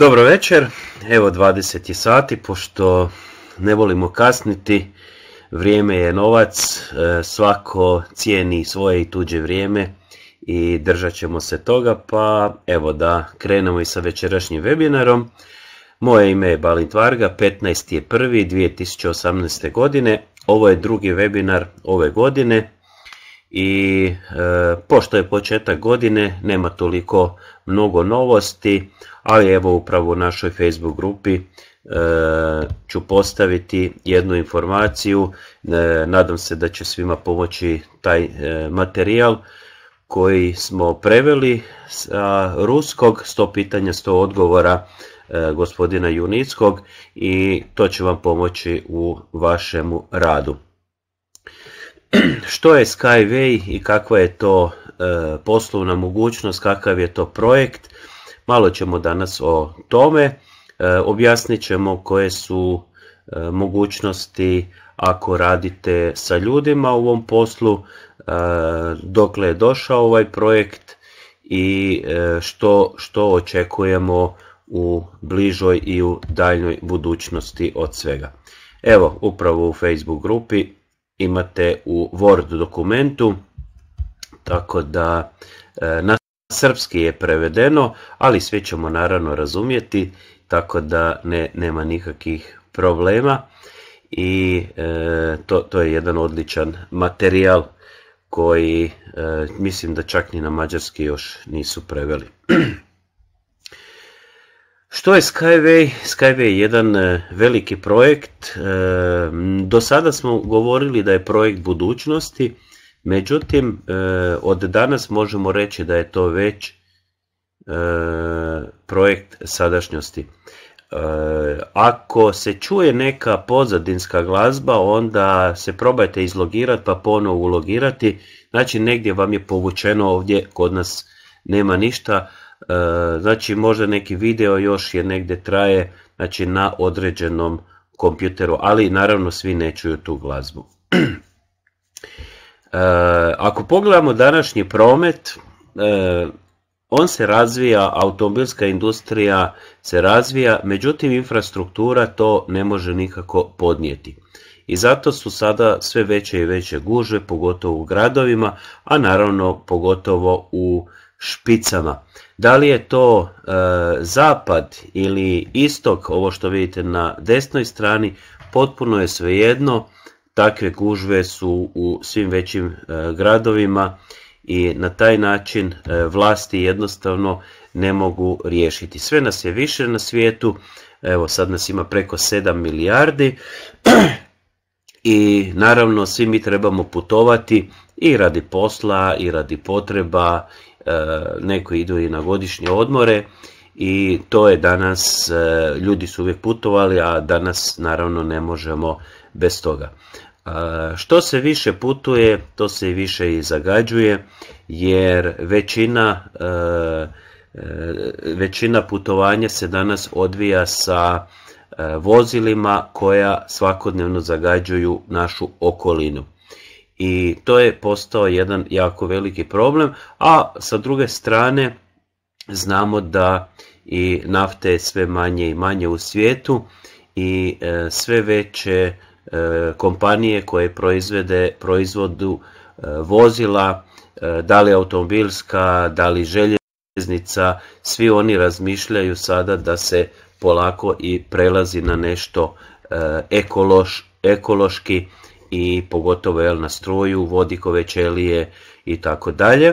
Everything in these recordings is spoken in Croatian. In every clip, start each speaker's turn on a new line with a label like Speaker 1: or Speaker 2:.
Speaker 1: Dobro večer, evo 20 sati, pošto ne volimo kasniti, vrijeme je novac, e, svako cijeni svoje i tuđe vrijeme i držat ćemo se toga, pa evo da krenemo i sa večerašnjim webinarom. Moje ime je Balint Varga, 15. je 2018. godine, ovo je drugi webinar ove godine, i e, pošto je početak godine nema toliko mnogo novosti, ali evo upravo u našoj Facebook grupi e, ću postaviti jednu informaciju, e, nadam se da će svima pomoći taj materijal koji smo preveli sa ruskog 100 pitanja 100 odgovora gospodina Junickog i to će vam pomoći u vašemu radu. što je Skyway i kakva je to e, poslovna mogućnost, kakav je to projekt. Malo ćemo danas o tome. E, objasnit ćemo koje su e, mogućnosti ako radite sa ljudima u ovom poslu, dokle je došao ovaj projekt i što, što očekujemo u bližoj i u daljnoj budućnosti od svega. Evo, upravo u Facebook grupi imate u Word dokumentu, tako da e, na srpski je prevedeno, ali sve ćemo naravno razumjeti, tako da ne, nema nikakvih problema i e, to, to je jedan odličan materijal koji e, mislim da čak ni na mađarski još nisu preveli. Što je Skyway? Skyway je jedan e, veliki projekt. E, do sada smo govorili da je projekt budućnosti, međutim e, od danas možemo reći da je to već projekt sadašnjosti. Ako se čuje neka pozadinska glazba, onda se probajte izlogirati pa ponovo ulogirati. Znači negdje vam je povučeno ovdje, kod nas nema ništa E, znači možda neki video još je negdje traje znači na određenom kompjuteru, ali naravno svi ne čuju tu glazbu. E, ako pogledamo današnji promet, e, on se razvija, automobilska industrija se razvija, međutim infrastruktura to ne može nikako podnijeti. I zato su sada sve veće i veće gužve, pogotovo u gradovima, a naravno pogotovo u špicama. Da li je to e, zapad ili istok, ovo što vidite na desnoj strani, potpuno je svejedno. Takve gužve su u svim većim e, gradovima i na taj način e, vlasti jednostavno ne mogu riješiti. Sve nas je više na svijetu, evo sad nas ima preko 7 milijardi i naravno svi mi trebamo putovati i radi posla i radi potreba E, neko idu i na godišnje odmore i to je danas, e, ljudi su uvijek putovali, a danas naravno ne možemo bez toga. E, što se više putuje, to se i više i zagađuje, jer većina, većina putovanja se danas odvija sa vozilima koja svakodnevno zagađuju našu okolinu i to je postao jedan jako veliki problem, a sa druge strane znamo da i nafte je sve manje i manje u svijetu i e, sve veće e, kompanije koje proizvede proizvodu e, vozila, da li automobilska, da li željeznica, svi oni razmišljaju sada da se polako i prelazi na nešto ekološ, ekološki i pogotovo jel, na struju, vodikove ćelije i tako dalje.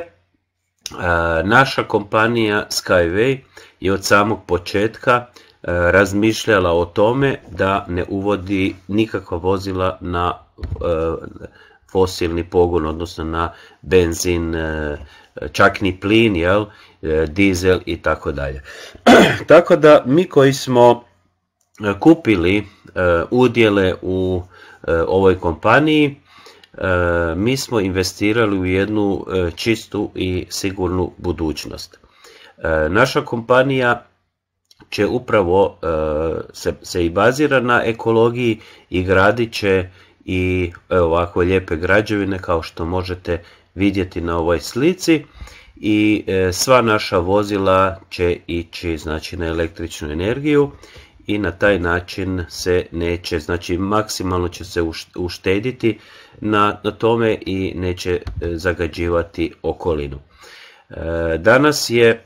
Speaker 1: Naša kompanija Skyway je od samog početka razmišljala o tome da ne uvodi nikakva vozila na fosilni pogon, odnosno na benzin, čak ni plin, jel, e, dizel i tako dalje. Tako da mi koji smo kupili udjele u Eh, ovoj kompaniji, eh, mi smo investirali u jednu eh, čistu i sigurnu budućnost. Naša kompanija će upravo se, i bazira na ekologiji i gradit će i ovako lijepe građevine kao što možete vidjeti na ovoj slici i sva naša vozila će ići znači na električnu energiju i na taj način se neće, znači maksimalno će se uštediti na, tome i neće e, zagađivati okolinu. E, danas je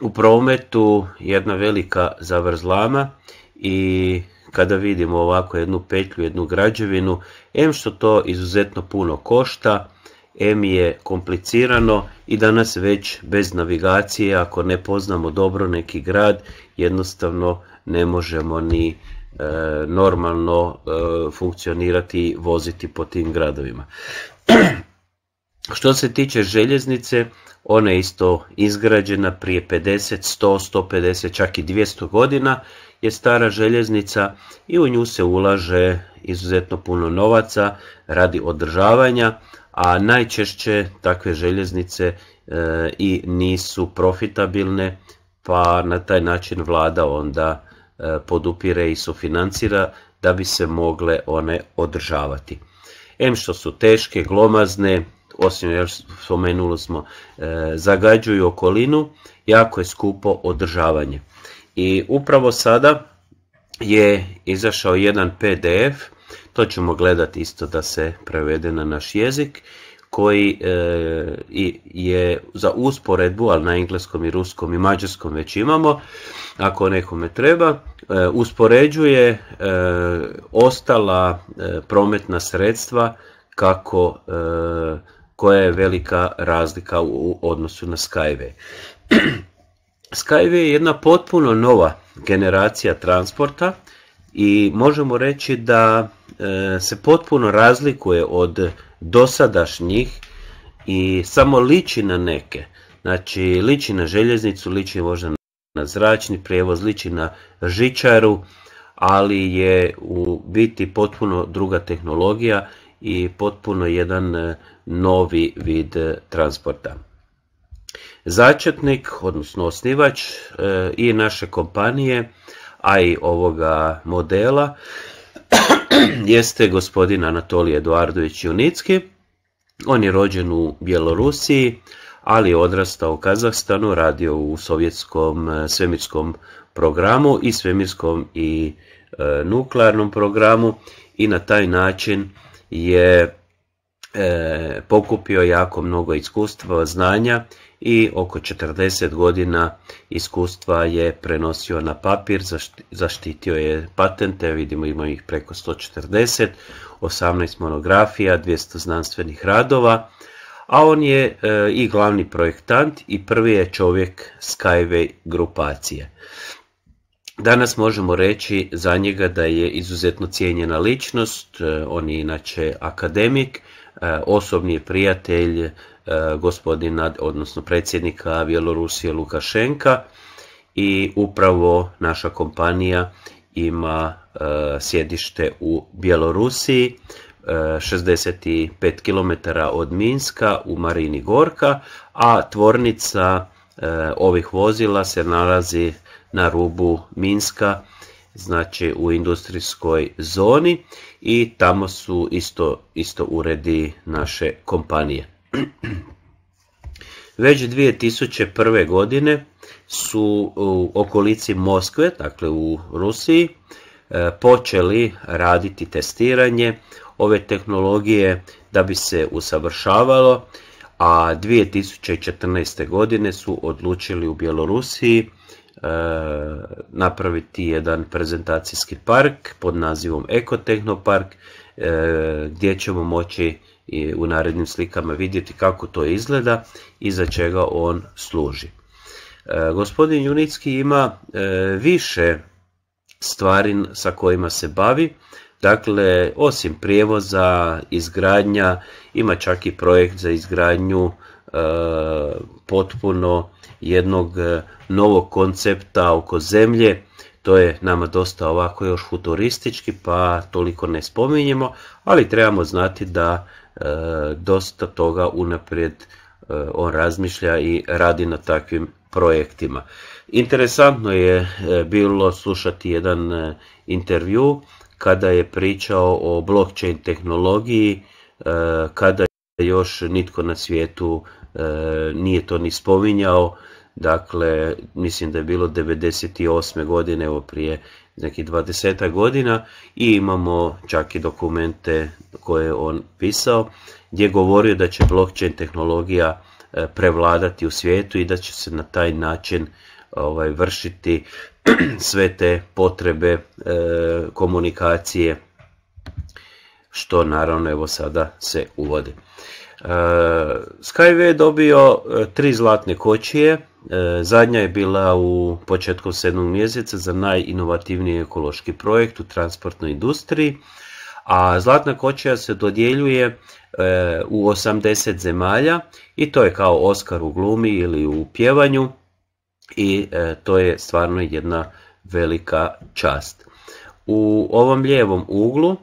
Speaker 1: u prometu jedna velika zavrzlama i kada vidimo ovako jednu petlju, jednu građevinu, em što to izuzetno puno košta, em je komplicirano i danas već bez navigacije, ako ne poznamo dobro neki grad, jednostavno ne možemo ni e, normalno e, funkcionirati, i voziti po tim gradovima. Što se tiče željeznice, ona je isto izgrađena prije 50, 100, 150, čak i 200 godina je stara željeznica i u nju se ulaže izuzetno puno novaca radi održavanja, a najčešće takve željeznice e, i nisu profitabilne, pa na taj način vlada onda Eh, podupire i sufinancira da bi se mogle one održavati. M što su teške, glomazne, osim jer spomenuli smo, eh, zagađuju okolinu, jako je skupo održavanje. I upravo sada je izašao jedan PDF, to ćemo gledati isto da se prevede na naš jezik koji e, je za usporedbu, ali na engleskom i ruskom i mađarskom već imamo, ako nekome treba, e, uspoređuje e, ostala prometna sredstva kako koja je velika razlika u, u odnosu na Skyway. Skyway je jedna potpuno nova generacija transporta i možemo reći da se potpuno razlikuje od dosadašnjih i samo liči na neke. Znači, liči na željeznicu, liči možda na zračni prijevoz, liči na žičaru, ali je u biti potpuno druga tehnologija i potpuno jedan e, novi vid e, transporta. Začetnik, odnosno osnivač e, i naše kompanije, a i ovoga modela jeste gospodin Anatolij Eduardović Junicki. On je rođen u Bjelorusiji, ali je odrastao u Kazahstanu, radio u sovjetskom e, svemirskom programu i svemirskom i e, nuklearnom programu i na taj način je e, pokupio jako mnogo iskustva, znanja i oko 40 godina iskustva je prenosio na papir, zaštitio je patente, vidimo ima ih preko 140, 18 monografija, 200 znanstvenih radova, a on je e, i glavni projektant i prvi je čovjek Skyway grupacije. Danas možemo reći za njega da je izuzetno cijenjena ličnost, e, on je inače akademik, e, osobni prijatelj E, gospodina, odnosno predsjednika Bjelorusije Lukašenka i upravo naša kompanija ima e, sjedište u Bjelorusiji, 65 e, km od Minska u Marini Gorka, a tvornica ovih vozila se nalazi na rubu Minska, znači u industrijskoj zoni i tamo su isto, isto uredi naše kompanije. Već 2001. godine su u okolici Moskve, dakle u Rusiji, e, počeli raditi testiranje ove tehnologije da bi se usavršavalo, a 2014. godine su odlučili u Bjelorusiji e, napraviti jedan prezentacijski park pod nazivom Ekotehnopark e, gdje ćemo moći i u narednim slikama vidjeti kako to izgleda i za čega on služi. E, gospodin Junicki ima e, više stvari sa kojima se bavi, dakle osim prijevoza, izgradnja, ima čak i projekt za izgradnju e, potpuno jednog novog koncepta oko zemlje, to je nama dosta ovako još futuristički pa toliko ne spominjemo, ali trebamo znati da E, dosta toga unaprijed e, on razmišlja i radi na takvim projektima. Interesantno je e, bilo slušati jedan intervju kada je pričao o blockchain tehnologiji, kada još nitko na svijetu nije to ni spominjao, dakle mislim da je bilo 98. godine, evo prije nekih 20 godina i imamo čak i dokumente koje je on pisao gdje je govorio da će blockchain tehnologija e, prevladati u svijetu i da će se na taj način ovaj, vršiti sve te potrebe e, komunikacije što naravno evo sada se uvode. E, Skyway je dobio e, tri zlatne kočije, e, zadnja je bila u početku sedmog mjeseca za najinovativniji ekološki projekt u transportnoj industriji, a zlatna kočija se dodjeljuje u 80 zemalja i to je kao Oscar u glumi ili u pjevanju i to je stvarno jedna velika čast. U ovom lijevom uglu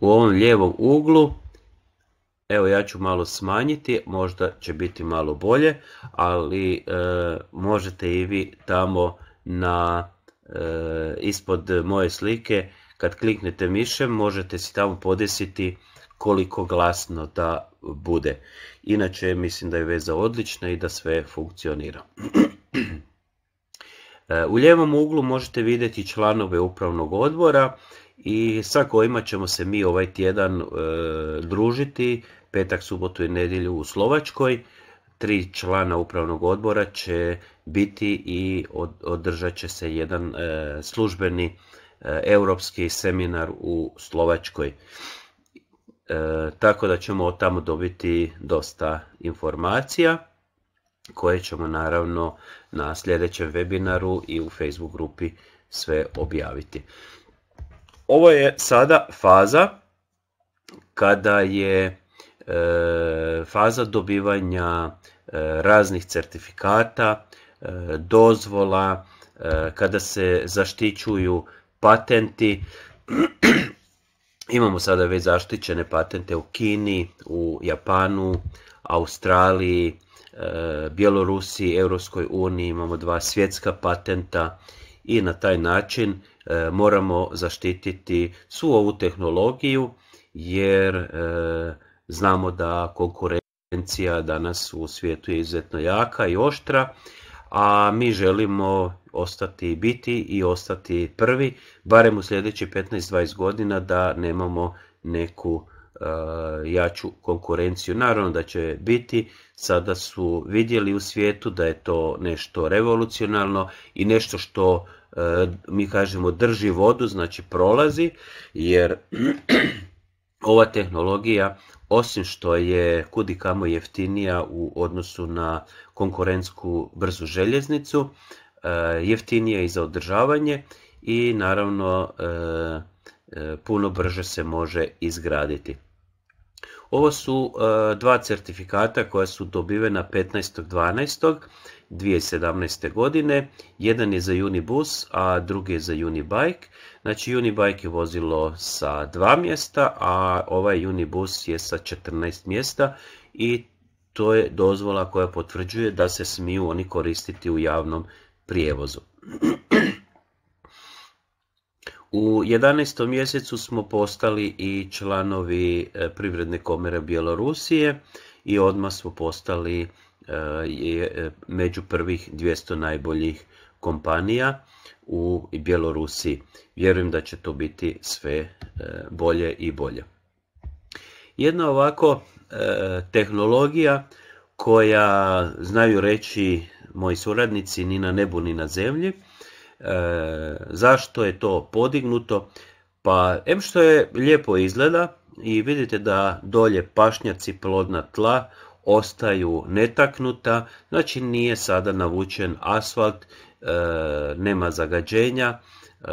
Speaker 1: u ovom lijevom uglu, evo ja ću malo smanjiti, možda će biti malo bolje, ali e, možete i vi tamo na e, ispod moje slike, kad kliknete mišem, možete si tamo podesiti koliko glasno da bude. Inače, mislim da je veza odlična i da sve funkcionira. E, u ljevom uglu možete vidjeti članove upravnog odbora i sa kojima ćemo se mi ovaj tjedan e, družiti, petak, subotu i nedjelju u Slovačkoj. Tri člana upravnog odbora će biti i održat će se jedan e, službeni e, europski seminar u Slovačkoj. Tako da ćemo od tamo dobiti dosta informacija koje ćemo naravno na sljedećem webinaru i u Facebook grupi sve objaviti. Ovo je sada faza kada je e, faza dobivanja e, raznih certifikata, e, dozvola, kada se zaštićuju patenti. Imamo sada već zaštićene patente u Kini, u Japanu, Australiji, Bjelorusiji, Europskoj uniji, imamo dva svjetska patenta i na taj način E, moramo zaštititi svu ovu tehnologiju jer e, znamo da konkurencija danas u svijetu je izuzetno jaka i oštra, a mi želimo ostati biti i ostati prvi, barem u sljedeći 15-20 godina da nemamo neku e, jaču konkurenciju. Naravno da će biti, sada su vidjeli u svijetu da je to nešto revolucionalno i nešto što E, mi kažemo drži vodu, znači prolazi, jer ova tehnologija osim što je kudi kamo jeftinija u odnosu na konkurentsku brzu željeznicu, e, jeftinija i za održavanje i naravno e, puno brže se može izgraditi. Ovo su dva certifikata koja su dobivena 15.12. 2017. godine. Jedan je za Unibus, a drugi je za Unibike. Znači Unibike je vozilo sa dva mjesta, a ovaj Unibus je sa 14 mjesta i to je dozvola koja potvrđuje da se smiju oni koristiti u javnom prijevozu. U 11. mjesecu smo postali i članovi e, Privredne komere Bjelorusije i odmah smo postali je e, među prvih 200 najboljih kompanija u Bjelorusiji. Vjerujem da će to biti sve e, bolje i bolje. Jedna ovako e, tehnologija koja znaju reći moji suradnici ni na nebu ni na zemlji. Zašto je to podignuto? Pa, em što je lijepo izgleda i vidite da dolje pašnjaci, plodna tla, ostaju netaknuta, znači nije sada navučen asfalt, e, nema zagađenja, e,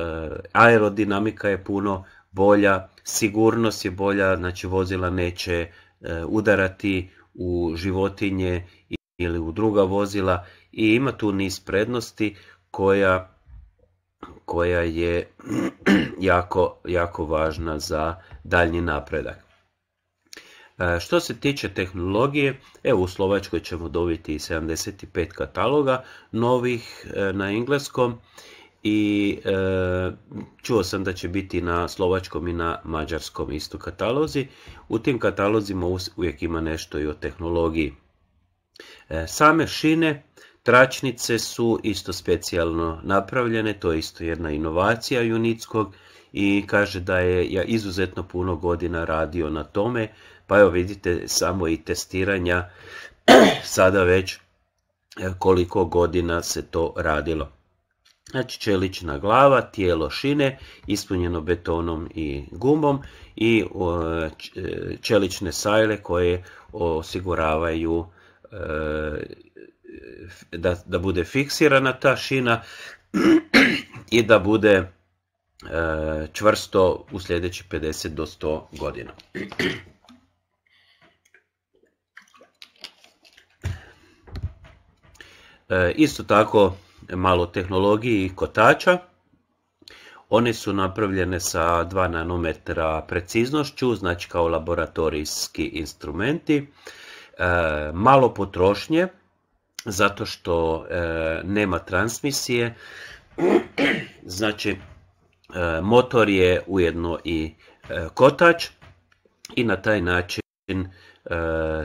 Speaker 1: aerodinamika je puno bolja, sigurnost je bolja, znači vozila neće e, udarati u životinje ili u druga vozila i ima tu niz prednosti koja, koja je jako, jako važna za daljnji napredak. E, što se tiče tehnologije, evo u Slovačkoj ćemo dobiti 75 kataloga novih e, na engleskom i e, čuo sam da će biti na slovačkom i na mađarskom isto katalozi. U tim katalozima uvijek ima nešto i o tehnologiji. same šine, tračnice su isto specijalno napravljene, to je isto jedna inovacija Junickog i kaže da je izuzetno puno godina radio na tome pa evo vidite samo i testiranja sada već e, koliko godina se to radilo. Znači čelična glava, tijelo šine, ispunjeno betonom i gumom i e, čelične sajle koje osiguravaju e, da, da bude fiksirana ta šina i da bude čvrsto u sljedeći 50 do 100 godina. E, isto tako malo tehnologiji kotača. One su napravljene sa 2 nanometra preciznošću, znači kao laboratorijski instrumenti. E, malo potrošnje, zato što e, nema transmisije, znači motor je ujedno i kotač i na taj način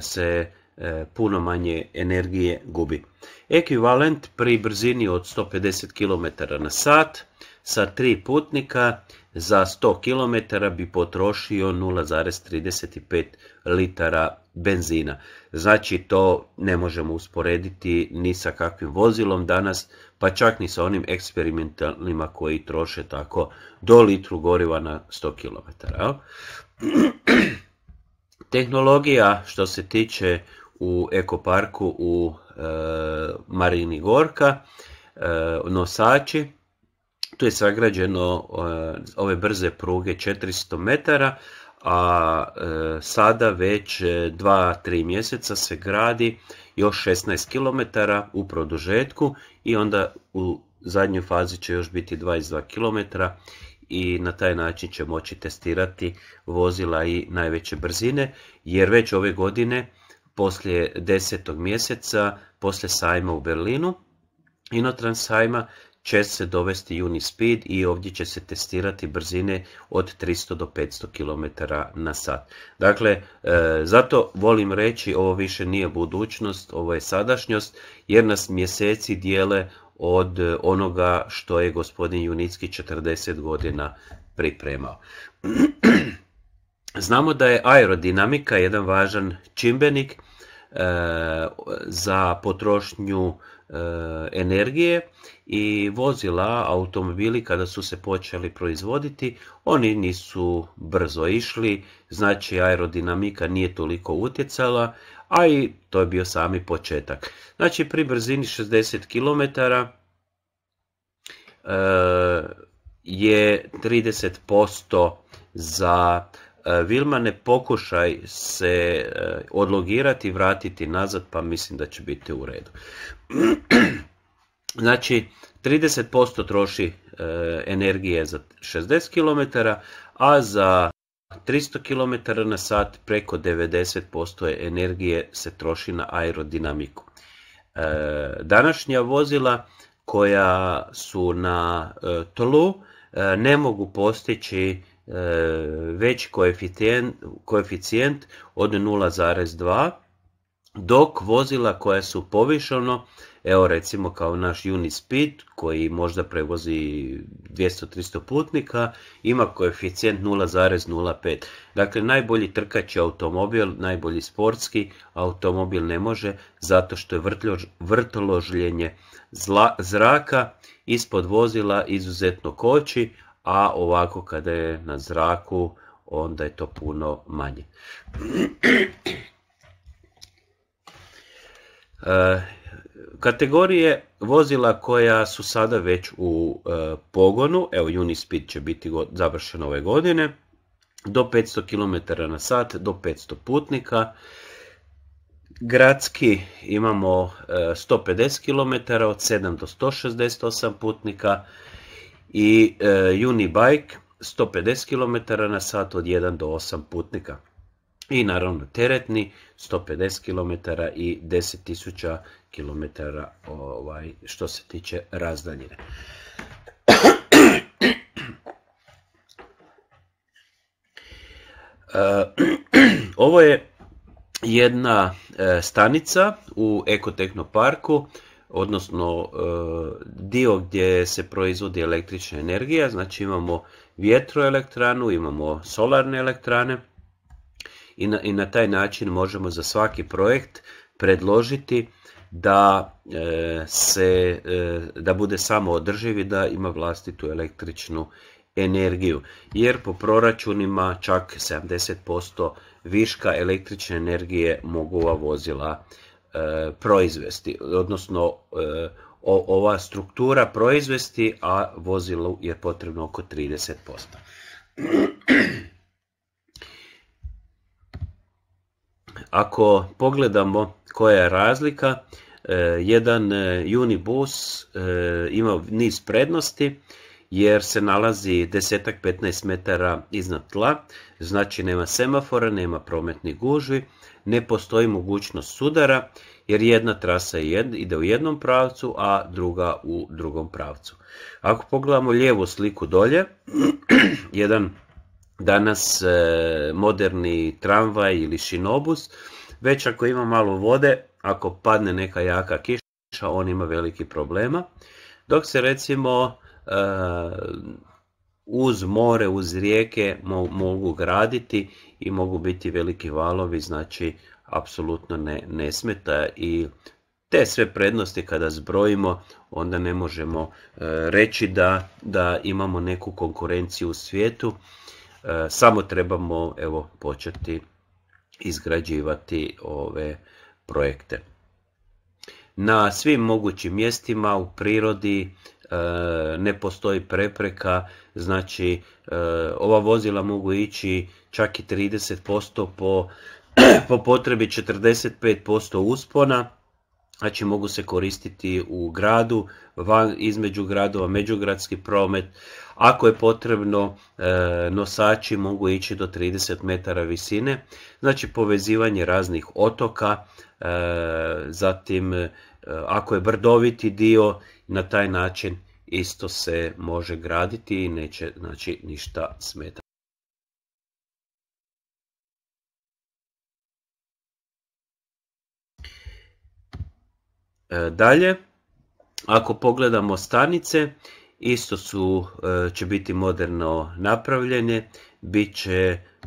Speaker 1: se E, puno manje energije gubi. Ekvivalent pri brzini od 150 km na sat sa tri putnika za 100 km bi potrošio 0,35 litara benzina. Znači to ne možemo usporediti ni sa kakvim vozilom danas, pa čak ni sa onim eksperimentalnima koji troše tako do litru goriva na 100 km. Tehnologija što se tiče u ekoparku u e, Marini Gorka, e, Nosači. Tu je sagrađeno e, ove brze pruge 400 metara, a e, sada već 2-3 mjeseca se gradi još 16 km u produžetku i onda u zadnjoj fazi će još biti 22 km i na taj način će moći testirati vozila i najveće brzine jer već ove godine poslije desetog mjeseca, poslije sajma u Berlinu, inotrans sajma će se dovesti Unispeed i ovdje će se testirati brzine od 300 do 500 km na sat. Dakle, e, zato volim reći ovo više nije budućnost, ovo je sadašnjost jer nas mjeseci dijele od onoga što je gospodin Junicki 40 godina pripremao. Znamo da je aerodinamika jedan važan čimbenik e, za potrošnju e, energije i vozila, automobili kada su se počeli proizvoditi, oni nisu brzo išli, znači aerodinamika nije toliko utjecala, a i to je bio sami početak. Znači pri brzini 60 km e, je 30% za E, Vilmane pokušaj se e, odlogirati i vratiti nazad pa mislim da će biti u redu. Znači 30% troši e, energije za 60 km, a za 300 km na sat preko 90% energije se troši na aerodinamiku. Današnja vozila koja su na tlu ne mogu postići veći koeficijent, od 0,2 dok vozila koja su povišeno, evo recimo kao naš Unispeed koji možda prevozi 200-300 putnika, ima koeficijent 0,05. Dakle, najbolji trkač automobil, najbolji sportski automobil ne može zato što je vrtoložljenje zraka ispod vozila izuzetno koči, a ovako kada je na zraku onda je to puno manje. E, kategorije vozila koja su sada već u e, pogonu, evo Unispeed će biti završen ove godine, do 500 km na sat, do 500 putnika. Gradski imamo 150 e, km od 7 do 168 putnika, i e, Unibike 150 km na sat od 1 do 8 putnika. I naravno teretni 150 km i 10.000 km ovaj, što se tiče razdaljine. Ovo je jedna e, stanica u Ekotehnoparku parku odnosno e, dio gdje se proizvodi električna energija, znači imamo vjetroelektranu, imamo solarne elektrane i na, taj način možemo za svaki projekt predložiti da e, se e, da bude samo održivi, i da ima vlastitu električnu energiju jer po proračunima čak 70% viška električne energije mogu ova vozila E, proizvesti, odnosno e, ova struktura proizvesti, a vozilu je potrebno oko 30%. Ako pogledamo koja je razlika, e, jedan Unibus ima niz prednosti, jer se nalazi desetak 15 metara iznad tla, znači nema semafora, nema prometnih gužvi, ne postoji mogućnost sudara jer jedna trasa ide u jednom pravcu, a druga u drugom pravcu. Ako pogledamo lijevu sliku dolje, jedan danas e, moderni tramvaj ili šinobus, već ako ima malo vode, ako padne neka jaka kiša, on ima veliki problema. Dok se recimo Eh, uz more, uz rijeke mogu graditi i mogu biti veliki valovi, znači apsolutno ne, ne smeta i te sve prednosti kada zbrojimo, onda ne možemo eh, reći da, da imamo neku konkurenciju u svijetu, eh, samo trebamo evo početi izgrađivati ove projekte. Na svim mogućim mjestima u prirodi E, ne postoji prepreka, znači e, ova vozila mogu ići čak i 30% po, po potrebi 45% uspona, znači mogu se koristiti u gradu, van, između gradova, međugradski promet. Ako je potrebno, e, nosači mogu ići do 30 metara visine, znači povezivanje raznih otoka, zatim ako je brdoviti dio na taj način isto se može graditi i neće znači ništa smetati. E, dalje, ako pogledamo stanice, isto su, e, će biti moderno napravljene, bit će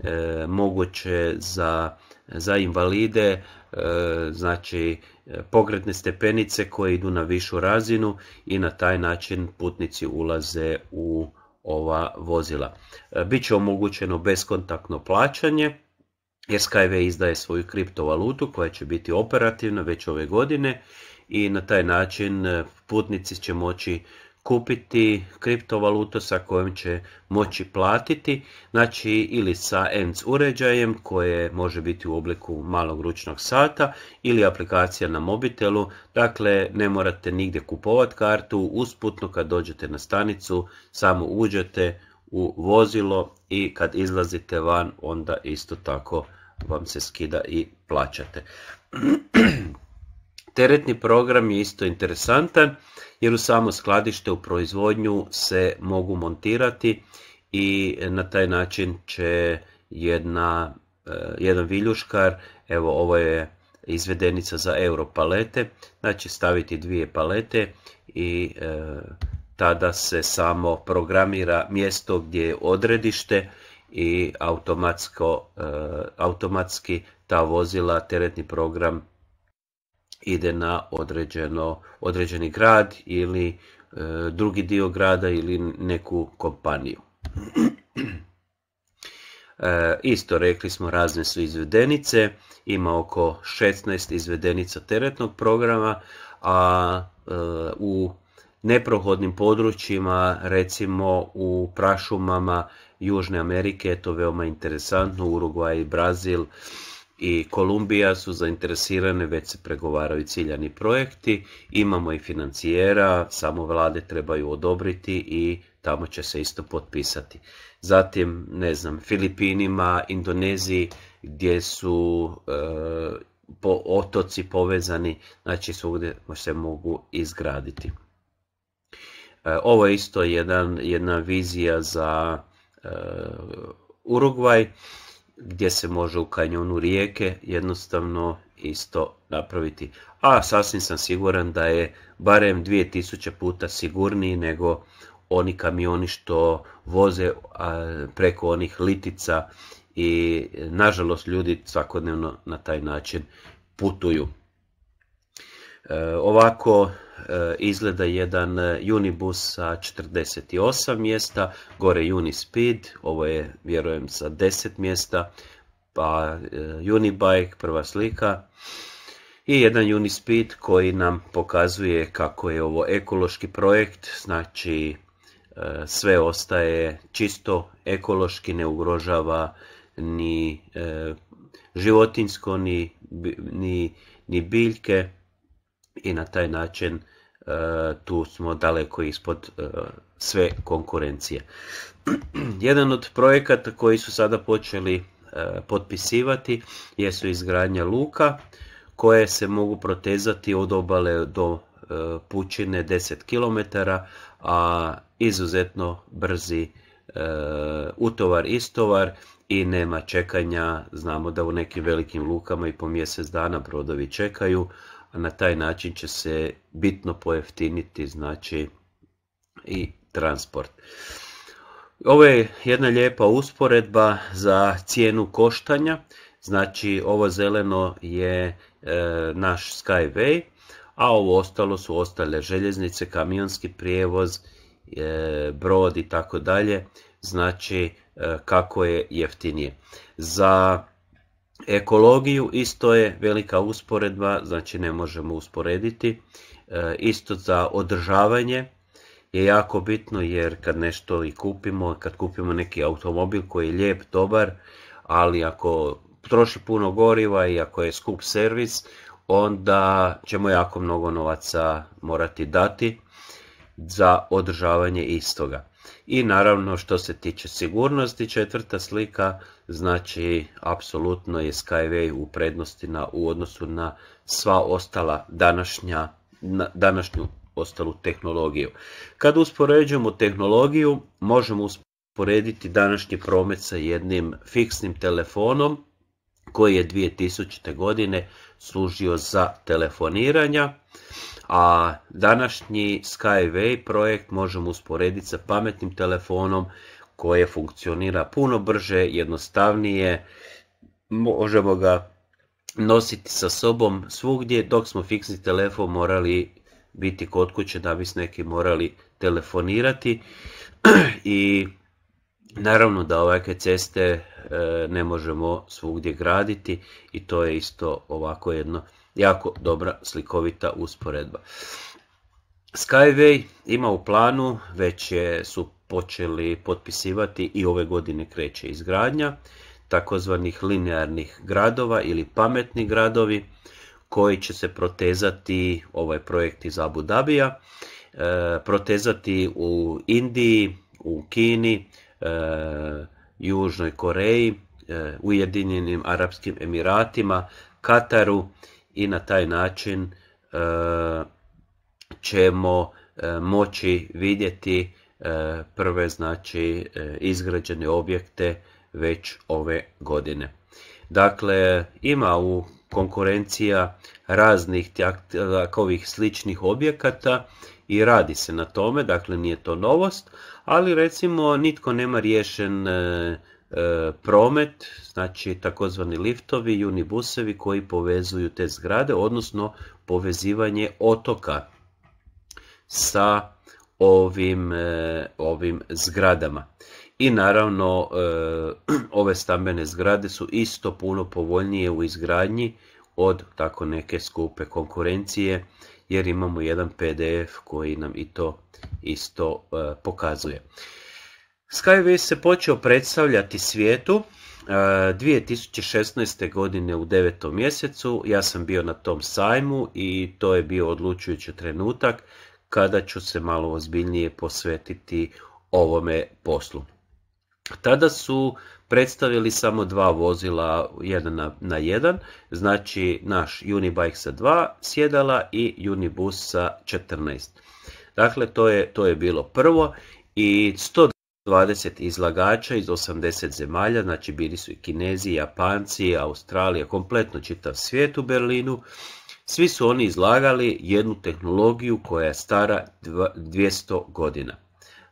Speaker 1: e, moguće za, za invalide E, znači e, pogredne stepenice koje idu na višu razinu i na taj način putnici ulaze u ova vozila. E, Biće omogućeno beskontaktno plaćanje, jer Skyway izdaje svoju kriptovalutu koja će biti operativna već ove godine i na taj način putnici će moći kupiti kriptovalutu sa kojom će moći platiti, znači ili sa ENC uređajem koje može biti u obliku malog ručnog sata ili aplikacija na mobitelu, dakle ne morate nigdje kupovati kartu, usputno kad dođete na stanicu samo uđete u vozilo i kad izlazite van onda isto tako vam se skida i plaćate. Teretni program je isto interesantan jer u samo skladište u proizvodnju se mogu montirati i na taj način će jedna, eh, jedan viljuškar, evo ovo je izvedenica za euro palete, znači staviti dvije palete i eh, tada se samo programira mjesto gdje je odredište i automatsko, eh, automatski ta vozila, teretni program ide na određeno, određeni grad ili e, drugi dio grada ili neku kompaniju. E, isto rekli smo razne su izvedenice, ima oko 16 izvedenica teretnog programa, a e, u neprohodnim područjima, recimo u prašumama Južne Amerike, je to veoma interesantno, Uruguay i Brazil, i Kolumbija su zainteresirane, već se pregovaraju ciljani projekti, imamo i financijera, samo vlade trebaju odobriti i tamo će se isto potpisati. Zatim, ne znam, Filipinima, Indoneziji gdje su e, po otoci povezani, znači svugdje se mogu izgraditi. E, ovo je isto jedan, jedna vizija za e, Urugvaj gdje se može u kanjonu rijeke jednostavno isto napraviti. A sasvim sam siguran da je barem 2000 puta sigurniji nego oni kamioni što voze preko onih litica i nažalost ljudi svakodnevno na taj način putuju. E, ovako E, izgleda jedan e, Unibus sa 48 mjesta, gore Unispeed, ovo je vjerujem sa 10 mjesta, pa e, Unibike, prva slika, i jedan Unispeed koji nam pokazuje kako je ovo ekološki projekt, znači sve ostaje čisto ekološki, ne ugrožava ni životinsko, ni, ni biljke i na taj način E, tu smo daleko ispod e, sve konkurencije. Jedan od projekata koji su sada počeli e, potpisivati jesu izgradnja luka koje se mogu protezati od obale do pučine 10 km, a izuzetno brzi utovar istovar i nema čekanja. Znamo da u nekim velikim lukama i po mjesec dana brodovi čekaju, na taj način će se bitno pojeftiniti znači i transport. Ovo je jedna lijepa usporedba za cijenu koštanja, znači ovo zeleno je e, naš Skyway, a ovo ostalo su ostale željeznice, kamionski prijevoz, e, brod i tako dalje, znači e, kako je jeftinije. Za ekologiju isto je velika usporedba, znači ne možemo usporediti. E, isto za održavanje je jako bitno jer kad nešto i kupimo, kad kupimo neki automobil koji je lijep, dobar, ali ako troši puno goriva i ako je skup servis, onda ćemo jako mnogo novaca morati dati za održavanje istoga. I naravno što se tiče sigurnosti, četvrta slika, znači apsolutno je Skyway u prednosti na, u odnosu na sva ostala današnja, današnju ostalu tehnologiju. Kad uspoređujemo tehnologiju, možemo usporediti današnji promet sa jednim fiksnim telefonom koji je 2000. godine služio za telefoniranja a današnji Skyway projekt možemo usporediti sa pametnim telefonom koje funkcionira puno brže, jednostavnije, možemo ga nositi sa sobom svugdje, dok smo fiksni telefon morali biti kod kuće da bi s nekim morali telefonirati i naravno da ovakve ceste e, ne možemo svugdje graditi i to je isto ovako jedno Jako dobra slikovita usporedba. Skyway ima u planu, već su počeli potpisivati i ove godine kreće izgradnja takozvanih linearnih gradova ili pametni gradovi koji će se protezati, ovaj projekt iz Abu Dabija, e, protezati u Indiji, u Kini, e, Južnoj Koreji, e, Ujedinjenim Arapskim Emiratima, Kataru i na taj način e, ćemo e, moći vidjeti e, prve znači izgrađene objekte već ove godine. Dakle, ima u konkurencija raznih takovih sličnih objekata i radi se na tome, dakle nije to novost, ali recimo nitko nema riješen E, promet, znači takozvani liftovi unibusevi koji povezuju te zgrade, odnosno povezivanje otoka sa ovim, e, ovim zgradama. I naravno e, ove stambene zgrade su isto puno povoljnije u izgradnji od tako neke skupe konkurencije jer imamo jedan PDF koji nam i to isto pokazuje. Skyways se počeo predstavljati svijetu 2016. E, godine u devetom mjesecu. Ja sam bio na tom sajmu i to je bio odlučujući trenutak kada ću se malo ozbiljnije posvetiti ovome poslu. Tada su predstavili samo dva vozila, jedan na, jedan, znači naš Unibike sa dva sjedala i Unibus sa 14. Dakle, to je, to je bilo prvo i 100 20 izlagača iz 80 zemalja, znači bili su i Kinezi, Japanci, Australija, kompletno čitav svijet u Berlinu. Svi su oni izlagali jednu tehnologiju koja je stara 200 godina.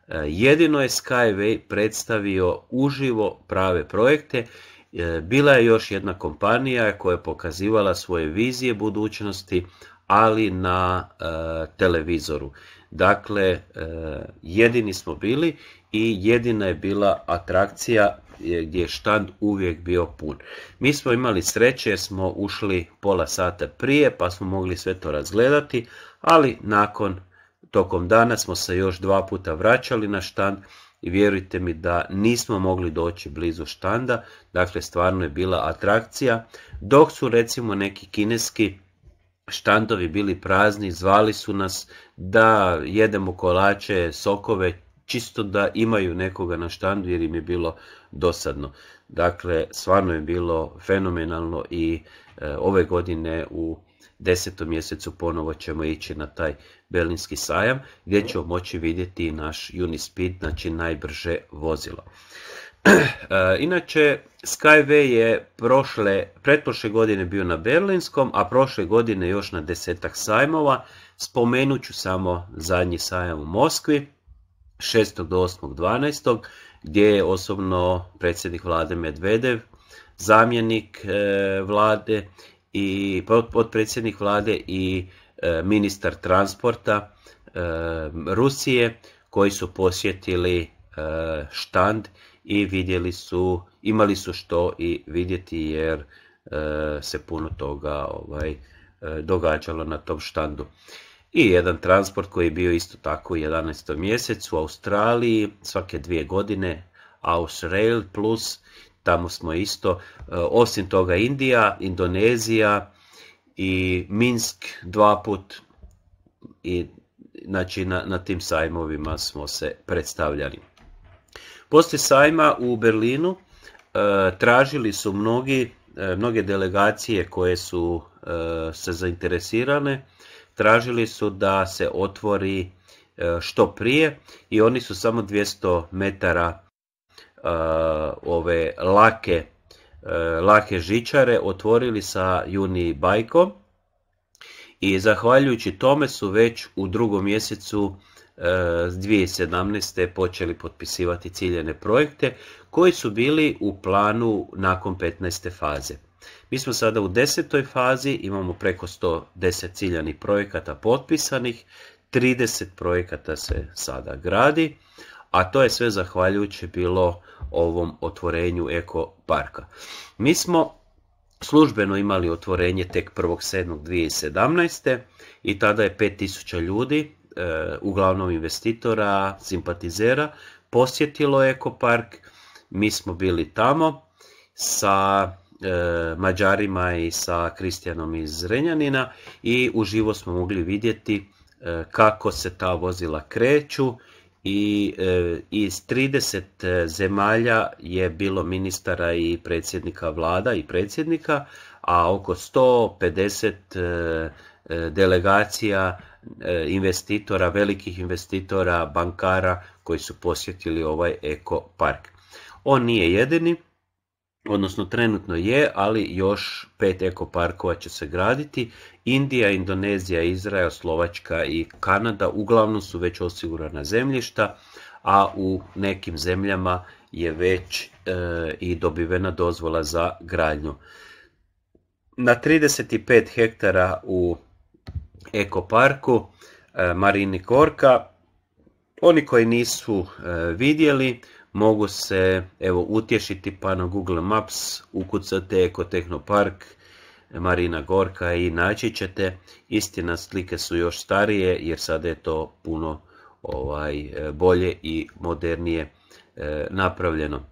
Speaker 1: E, jedino je Skyway predstavio uživo prave projekte. E, bila je još jedna kompanija koja je pokazivala svoje vizije budućnosti, ali na e, televizoru. Dakle, jedini smo bili i jedina je bila atrakcija gdje je štand uvijek bio pun. Mi smo imali sreće jer smo ušli pola sata prije pa smo mogli sve to razgledati, ali nakon tokom dana smo se još dva puta vraćali na štand i vjerujte mi da nismo mogli doći blizu štanda, dakle stvarno je bila atrakcija, dok su recimo neki kineski štandovi bili prazni, zvali su nas da jedemo kolače, sokove, čisto da imaju nekoga na štandu jer im je bilo dosadno. Dakle, stvarno je bilo fenomenalno i e, ove godine u desetom mjesecu ponovo ćemo ići na taj berlinski sajam gdje ćemo moći vidjeti naš Unispeed, znači najbrže vozilo. E, inače, Skyway je prošle, pretprošle godine bio na Berlinskom, a prošle godine još na desetak sajmova. Spomenut ću samo zadnji sajam u Moskvi. 6. do 8. 12. gdje je osobno predsjednik vlade Medvedev, zamjenik e, vlade i potpredsjednik vlade i e, ministar transporta e, Rusije koji su posjetili štand i vidjeli su, imali su što i vidjeti jer se puno toga ovaj, događalo na tom štandu i jedan transport koji je bio isto tako u 11. mjesecu u Australiji svake dvije godine Ausrail plus tamo smo isto e, osim toga Indija, Indonezija i Minsk dva put i znači na, na tim sajmovima smo se predstavljali. Poslije sajma u Berlinu e, tražili su mnogi, e, mnoge delegacije koje su se zainteresirane tražili su da se otvori e, što prije i oni su samo 200 metara e, ove lake, e, lake žičare otvorili sa Juni Bajkom i zahvaljujući tome su već u drugom mjesecu 2017. počeli potpisivati ciljene projekte koji su bili u planu nakon 15. faze. Mi smo sada u desetoj fazi, imamo preko 110 ciljanih projekata potpisanih, 30 projekata se sada gradi, a to je sve zahvaljujući bilo ovom otvorenju Eko parka. Mi smo službeno imali otvorenje tek 1.7.2017. i tada je 5000 ljudi, e, uglavnom investitora, simpatizera, posjetilo Eko park. Mi smo bili tamo sa E, Mađarima i sa Kristijanom iz Renjanina i uživo smo mogli vidjeti e, kako se ta vozila kreću i e, iz 30 zemalja je bilo ministara i predsjednika vlada i predsjednika, a oko 150 delegacija investitora, velikih investitora, bankara koji su posjetili ovaj eko park. On nije jedini, odnosno trenutno je, ali još pet ekoparkova će se graditi. Indija, Indonezija, Izrael, Slovačka i Kanada uglavnom su već osigurana zemljišta, a u nekim zemljama je već e, i dobivena dozvola za gradnju. Na 35 hektara u ekoparku e, Marini Korka, oni koji nisu e, vidjeli, mogu se evo utješiti pa na Google Maps ukucate Eko Marina Gorka i naći ćete. Istina slike su još starije jer sada je to puno ovaj bolje i modernije e, napravljeno.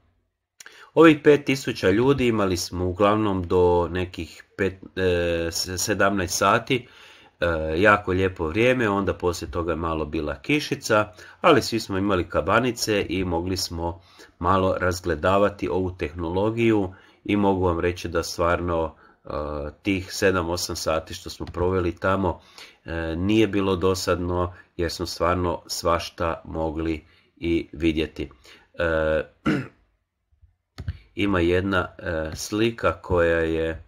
Speaker 1: Ovih 5000 ljudi imali smo uglavnom do nekih 17 e, sati E, jako lijepo vrijeme, onda poslije toga je malo bila kišica, ali svi smo imali kabanice i mogli smo malo razgledavati ovu tehnologiju i mogu vam reći da stvarno e, tih 7-8 sati što smo proveli tamo e, nije bilo dosadno jer smo stvarno svašta mogli i vidjeti. Ima jedna slika koja je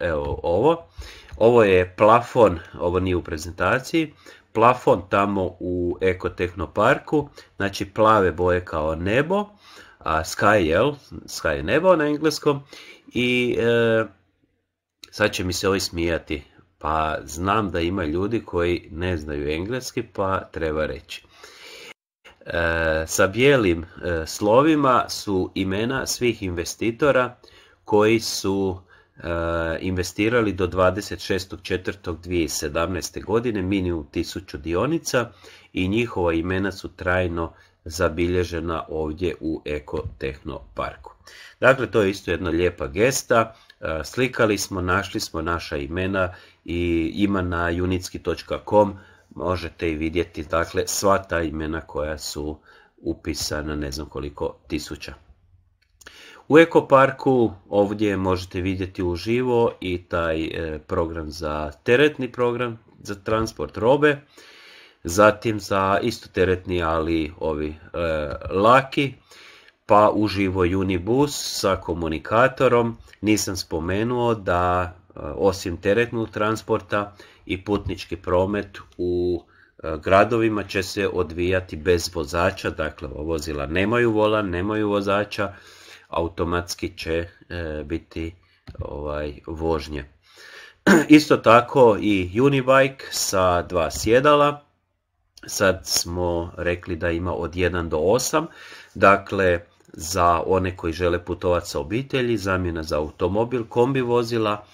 Speaker 1: evo ovo ovo je plafon, ovo nije u prezentaciji, plafon tamo u Ekotehnoparku, znači plave boje kao nebo, a sky, Sky je nebo na engleskom i e, sad će mi se ovi smijati, pa znam da ima ljudi koji ne znaju engleski pa treba reći. E, sa bijelim e, slovima su imena svih investitora koji su Eh, investirali do 26.4.2017. godine minimum 1000 dionica i njihova imena su trajno zabilježena ovdje u Tehno parku. Dakle, to je isto jedna lijepa gesta. Eh, slikali smo, našli smo naša imena i ima na unitski.com možete i vidjeti dakle, sva ta imena koja su upisana ne znam koliko tisuća. U ekoparku ovdje možete vidjeti uživo i taj e, program za teretni program, za transport robe, zatim za isto teretni, ali ovi e, laki, pa uživo Unibus sa komunikatorom. Nisam spomenuo da e, osim teretnog transporta i putnički promet u gradovima će se odvijati bez vozača, dakle vozila nemaju volan, nemaju vozača, automatski će e, biti ovaj vožnje. Isto tako i Unibike sa dva sjedala. Sad smo rekli da ima od 1 do 8. Dakle, za one koji žele putovati sa obitelji, zamjena za automobil, kombi vozila.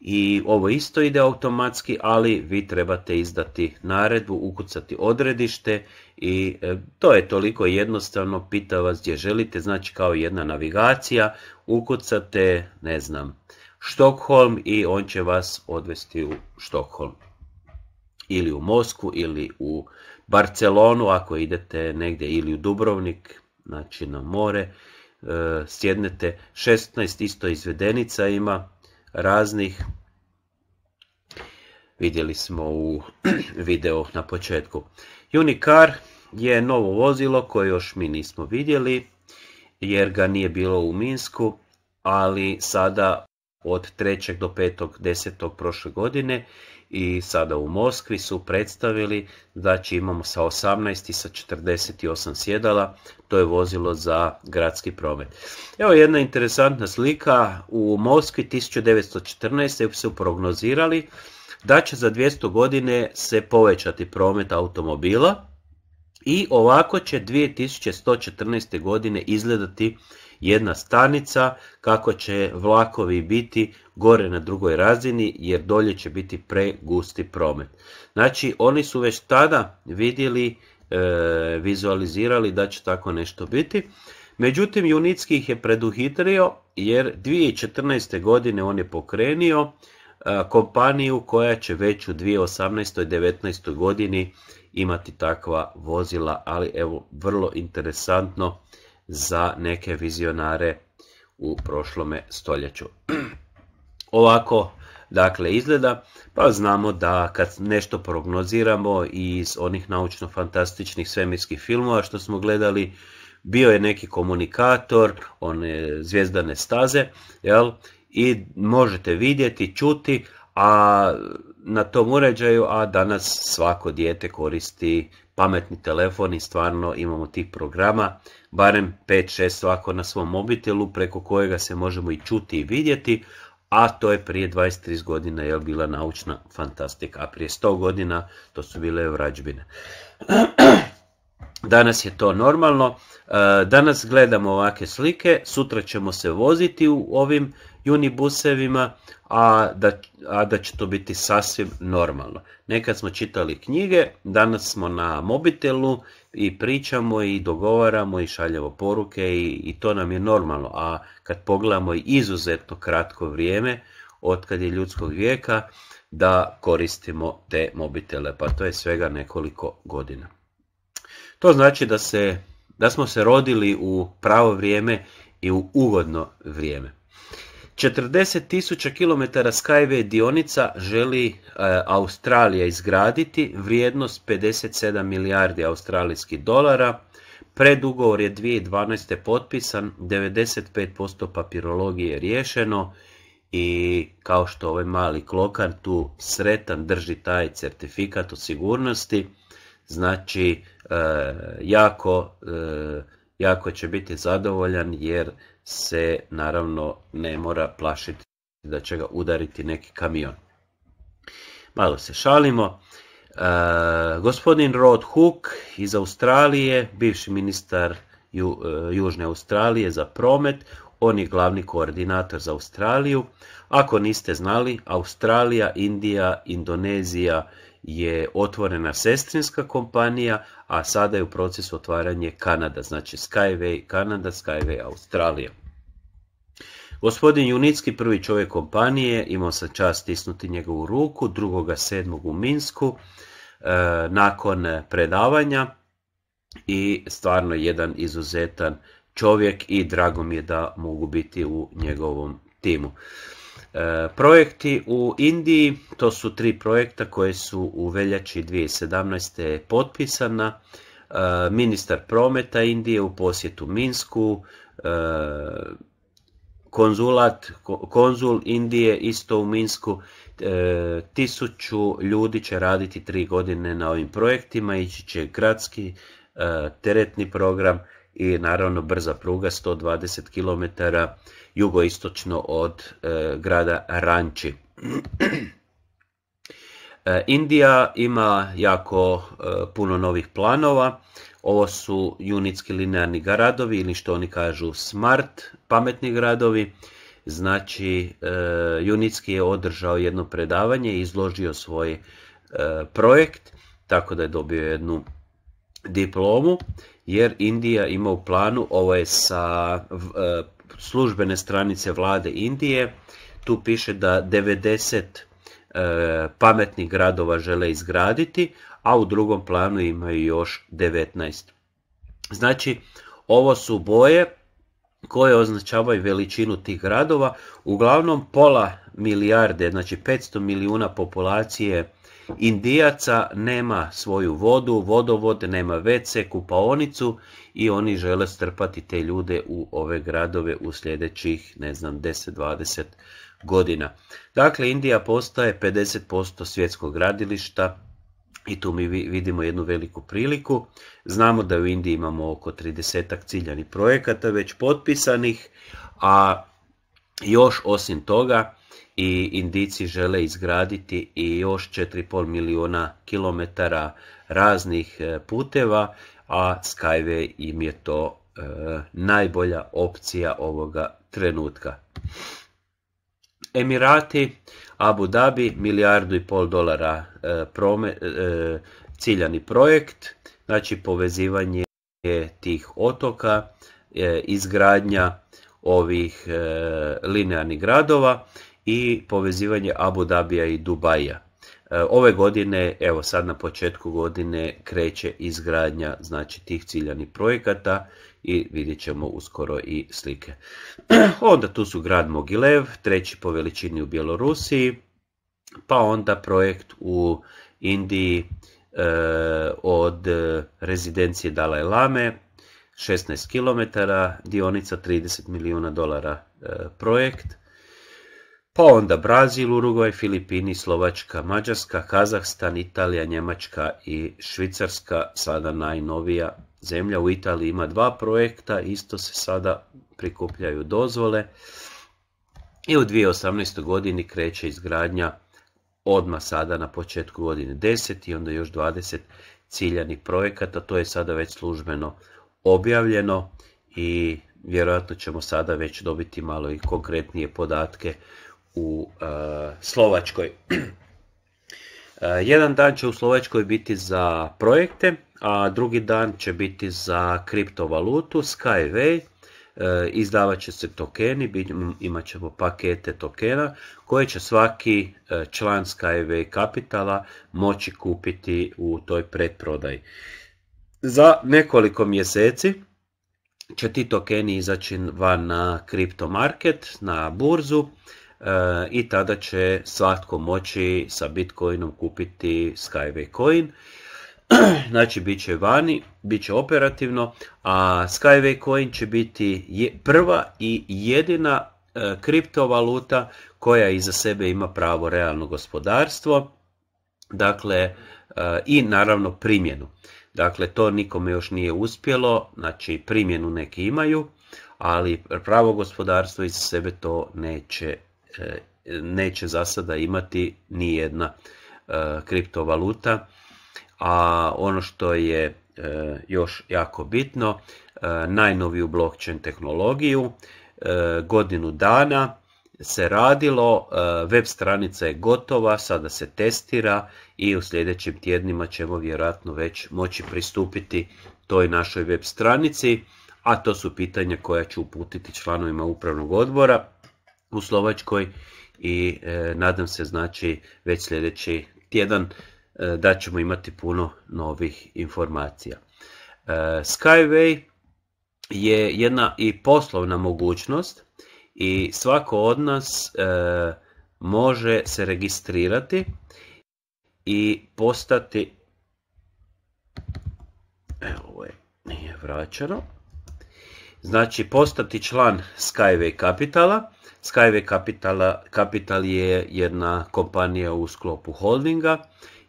Speaker 1: I ovo isto ide automatski, ali vi trebate izdati naredbu, ukucati odredište i e, to je toliko jednostavno, pita vas gdje želite, znači kao jedna navigacija, ukucate, ne znam, Štokholm i on će vas odvesti u Štokholm ili u Mosku ili u Barcelonu ako idete negdje ili u Dubrovnik, znači na more, e, sjednete 16 isto izvedenica ima raznih vidjeli smo u video na početku. Unicar je novo vozilo koje još mi nismo vidjeli jer ga nije bilo u Minsku, ali sada od 3. do 5. prošle godine i sada u Moskvi su predstavili znači imamo sa 18 i sa 48 sjedala, to je vozilo za gradski promet. Evo jedna interesantna slika, u Moskvi 1914. su prognozirali da će za 200 godine se povećati promet automobila i ovako će 2114. godine izgledati jedna stanica kako će vlakovi biti gore na drugoj razini jer dolje će biti pregusti promet. Znači oni su već tada vidjeli, e, vizualizirali da će tako nešto biti. Međutim, Junitski ih je preduhitrio jer 2014. godine on je pokrenio kompaniju koja će već u 2018. godini imati takva vozila, ali evo vrlo interesantno za neke vizionare u prošlome stoljeću. Ovako, dakle, izgleda, pa znamo da kad nešto prognoziramo iz onih naučno-fantastičnih svemirskih filmova što smo gledali, bio je neki komunikator, one zvijezdane staze, jel? i možete vidjeti, čuti a na tom uređaju, a danas svako dijete koristi pametni telefon i stvarno imamo tih programa, barem 5-6 svako na svom mobitelu preko kojega se možemo i čuti i vidjeti, a to je prije 23 godina je bila naučna fantastika, a prije 100 godina to su bile vrađbine. Danas je to normalno, e, danas gledamo ovake slike, sutra ćemo se voziti u ovim junibusevima, a da, a da će to biti sasvim normalno. Nekad smo čitali knjige, danas smo na mobitelu i pričamo i dogovaramo i šaljemo poruke i, i to nam je normalno. A kad pogledamo izuzetno kratko vrijeme, otkad je ljudskog vijeka, da koristimo te mobitele, pa to je svega nekoliko godina. To znači da, se, da smo se rodili u pravo vrijeme i u ugodno vrijeme. 40.000 km Skyway dionica želi e, Australija izgraditi, vrijednost 57 milijardi australijskih dolara. Predugovor je 2012. potpisan, 95% papirologije je riješeno i kao što ovaj mali klokan tu sretan drži taj certifikat o sigurnosti, znači e, jako, e, jako će biti zadovoljan jer se naravno ne mora plašiti da će ga udariti neki kamion. Malo se šalimo. E, gospodin Rod Hook iz Australije, bivši ministar e, Južne Australije za promet, on je glavni koordinator za Australiju. Ako niste znali, Australija, Indija, Indonezija, je otvorena sestrinska kompanija, a sada je u procesu otvaranje Kanada, znači Skyway Kanada, Skyway Australija. Gospodin Junicki, prvi čovjek kompanije, imao sam čast stisnuti njegovu ruku 2.7. u Minsku e, nakon predavanja i stvarno jedan izuzetan čovjek i drago mi je da mogu biti u njegovom timu. E, projekti u Indiji, to su tri projekta koje su u veljači 2017. potpisana. E, ministar prometa Indije u posjetu Minsku, e, konzulat, konzul Indije isto u Minsku, tisuću ljudi će raditi tri godine na ovim projektima, ići će gradski teretni program i naravno brza pruga 120 km jugoistočno od e, grada Ranči. E, Indija ima jako e, puno novih planova. Ovo su junitski linearni gradovi ili što oni kažu smart, pametni gradovi. Znači, Junitski je održao jedno predavanje i izložio svoj projekt, tako da je dobio jednu diplomu, jer Indija ima u planu, ovo je sa službene stranice vlade Indije. Tu piše da 90 e, pametnih gradova žele izgraditi, a u drugom planu imaju još 19. Znači, ovo su boje koje označavaju veličinu tih gradova. Uglavnom pola milijarde, znači 500 milijuna populacije Indijaca nema svoju vodu, vodovod, nema WC, kupaonicu i oni žele strpati te ljude u ove gradove u sljedećih, ne znam, 10-20 godina. Dakle, Indija postaje 50% svjetskog gradilišta i tu mi vidimo jednu veliku priliku. Znamo da u Indiji imamo oko 30 ciljanih projekata već potpisanih, a još osim toga i Indici žele izgraditi i još 4,5 milijuna kilometara raznih e, puteva, a Skyway im je to e, najbolja opcija ovoga trenutka. Emirati, Abu Dhabi, milijardu i pol dolara e, ciljani projekt, znači povezivanje tih otoka, izgradnja ovih linearnih gradova i povezivanje Abu Dabija i Dubaja. E, ove godine, evo sad na početku godine, kreće izgradnja znači, tih ciljanih projekata i vidjet ćemo uskoro i slike. Onda tu su grad Mogilev, treći po veličini u Bjelorusiji, pa onda projekt u Indiji e, od rezidencije Dalaj Lame, 16 km, dionica 30 milijuna dolara e, projekt, pa onda Brazil, Uruguay, Filipini, Slovačka, Mađarska, Kazahstan, Italija, Njemačka i Švicarska, sada najnovija zemlja. U Italiji ima dva projekta, isto se sada prikupljaju dozvole. I u 2018. godini kreće izgradnja odmah sada na početku godine 10 i onda još 20 ciljanih projekata. To je sada već službeno objavljeno i vjerojatno ćemo sada već dobiti malo i konkretnije podatke u uh, Slovačkoj. Uh, jedan dan će u Slovačkoj biti za projekte, a drugi dan će biti za kriptovalutu Skyway. Uh, izdavat će se tokeni, imat ćemo pakete tokena koje će svaki član Skyway kapitala moći kupiti u toj predprodaji. Za nekoliko mjeseci će ti tokeni izaći van na kriptomarket, na burzu E, i tada će svatko moći sa Bitcoinom kupiti Skyway Coin. Znači, bit će vani, bit će operativno, a Skyway Coin će biti prva i jedina e, kriptovaluta koja iza sebe ima pravo realno gospodarstvo, dakle, e, i naravno primjenu. Dakle, to nikome još nije uspjelo, znači primjenu neki imaju, ali pravo gospodarstvo iz sebe to neće E, neće za sada imati ni jedna e, kriptovaluta, a ono što je e, još jako bitno, najnoviju blockchain tehnologiju, godinu dana se radilo, web stranica je gotova, sada se testira i u sljedećim tjednima ćemo vjerojatno već moći pristupiti toj našoj web stranici, a to su pitanja koja ću uputiti članovima upravnog odbora u Slovačkoj i e, nadam se znači već sljedeći tjedan e, da ćemo imati puno novih informacija. E, Skyway je jedna i poslovna mogućnost i svako od nas može se registrirati i postati evo ovo je, nije vraćeno znači postati član Skyway Kapitala Skyway Capital, Capital je jedna kompanija u sklopu holdinga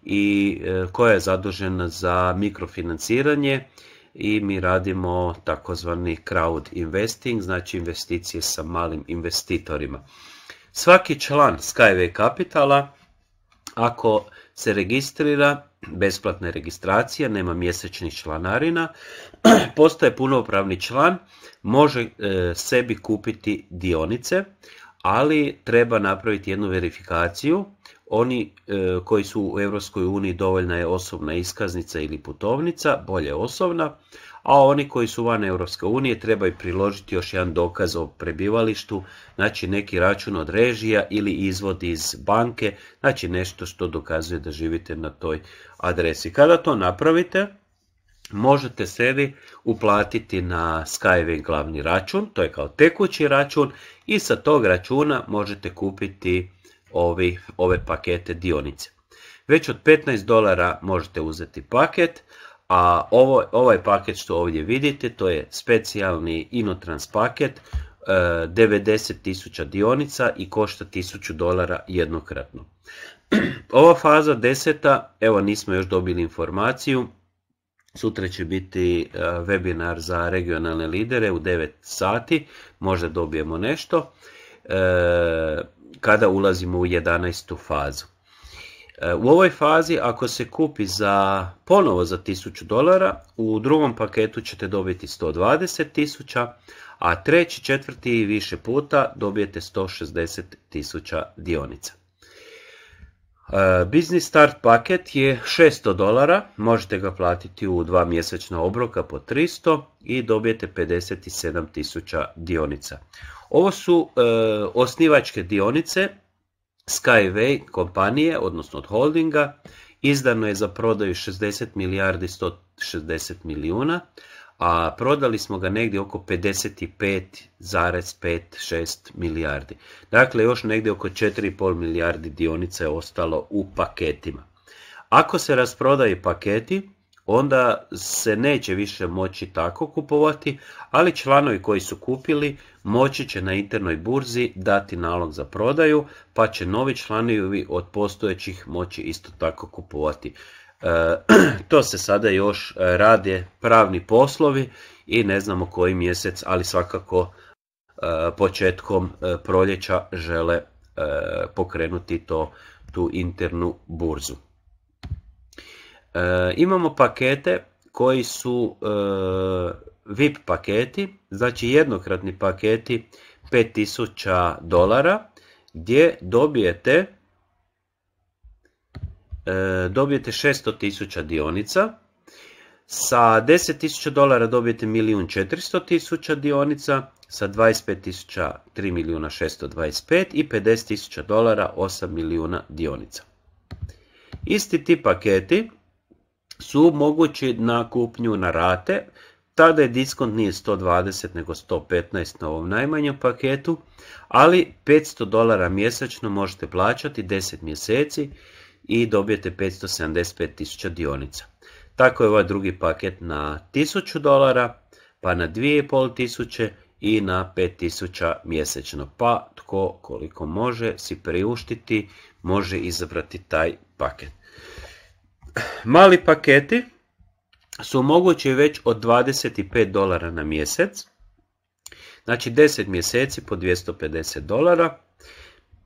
Speaker 1: i e, koja je zadužena za mikrofinanciranje i mi radimo takozvani crowd investing, znači investicije sa malim investitorima. Svaki član Skyway Capitala ako se registrira besplatne registracija, nema mjesečnih članarina, postaje punopravni član, može e, sebi kupiti dionice, ali treba napraviti jednu verifikaciju. Oni e, koji su u EU dovoljna je osobna iskaznica ili putovnica, bolje osobna a oni koji su van Europske unije trebaju priložiti još jedan dokaz o prebivalištu, znači neki račun od režija ili izvod iz banke, znači nešto što dokazuje da živite na toj adresi. Kada to napravite, možete sebi uplatiti na Skyway glavni račun, to je kao tekući račun i sa tog računa možete kupiti ovi, ove pakete dionice. Već od 15 dolara možete uzeti paket, a ovo, ovaj paket što ovdje vidite, to je specijalni Inotrans paket, 90.000 e, dionica i košta 1000 dolara jednokratno. Ova faza deseta, evo nismo još dobili informaciju, Sutra će biti e, webinar za regionalne lidere u 9 sati, možda dobijemo nešto, e, kada ulazimo u 11. fazu. E, u ovoj fazi ako se kupi za ponovo za 1000 dolara, u drugom paketu ćete dobiti 120 tisuća, a treći, četvrti i više puta dobijete 160 tisuća dionica. E, Business Start paket je 600 dolara, možete ga platiti u dva mjesečna obroka po 300 i dobijete 57 tisuća dionica. Ovo su e, osnivačke dionice Skyway kompanije, odnosno od holdinga, izdano je za prodaju 60 milijardi 160 milijuna, a prodali smo ga negdje oko 55,56 milijardi. Dakle, još negdje oko 4,5 milijardi dionica je ostalo u paketima. Ako se rasprodaju paketi, onda se neće više moći tako kupovati, ali članovi koji su kupili moći će na internoj burzi dati nalog za prodaju, pa će novi članovi od postojećih moći isto tako kupovati. E, to se sada još rade pravni poslovi i ne znamo koji mjesec, ali svakako e, početkom e, proljeća žele pokrenuti to tu internu burzu. E, imamo pakete koji su e, VIP paketi, znači jednokratni paketi 5000 dolara gdje dobijete e, dobijete 600.000 dionica sa 10.000 dolara dobijete 1.400.000 dionica sa 25.000 3 625 i 50.000 dolara 8 milijuna dionica. Isti ti paketi su mogući na kupnju na rate. Tada je diskont nije 120 nego 115 na ovom najmanjem paketu, ali 500 dolara mjesečno možete plaćati 10 mjeseci i dobijete 575 tisuća dionica. Tako je ovaj drugi paket na 1000 dolara, pa na 2500 i na 5000 mjesečno. Pa tko koliko može si priuštiti, može izabrati taj paket. Mali paketi su mogući već od 25 dolara na mjesec. Znači 10 mjeseci po 250 dolara.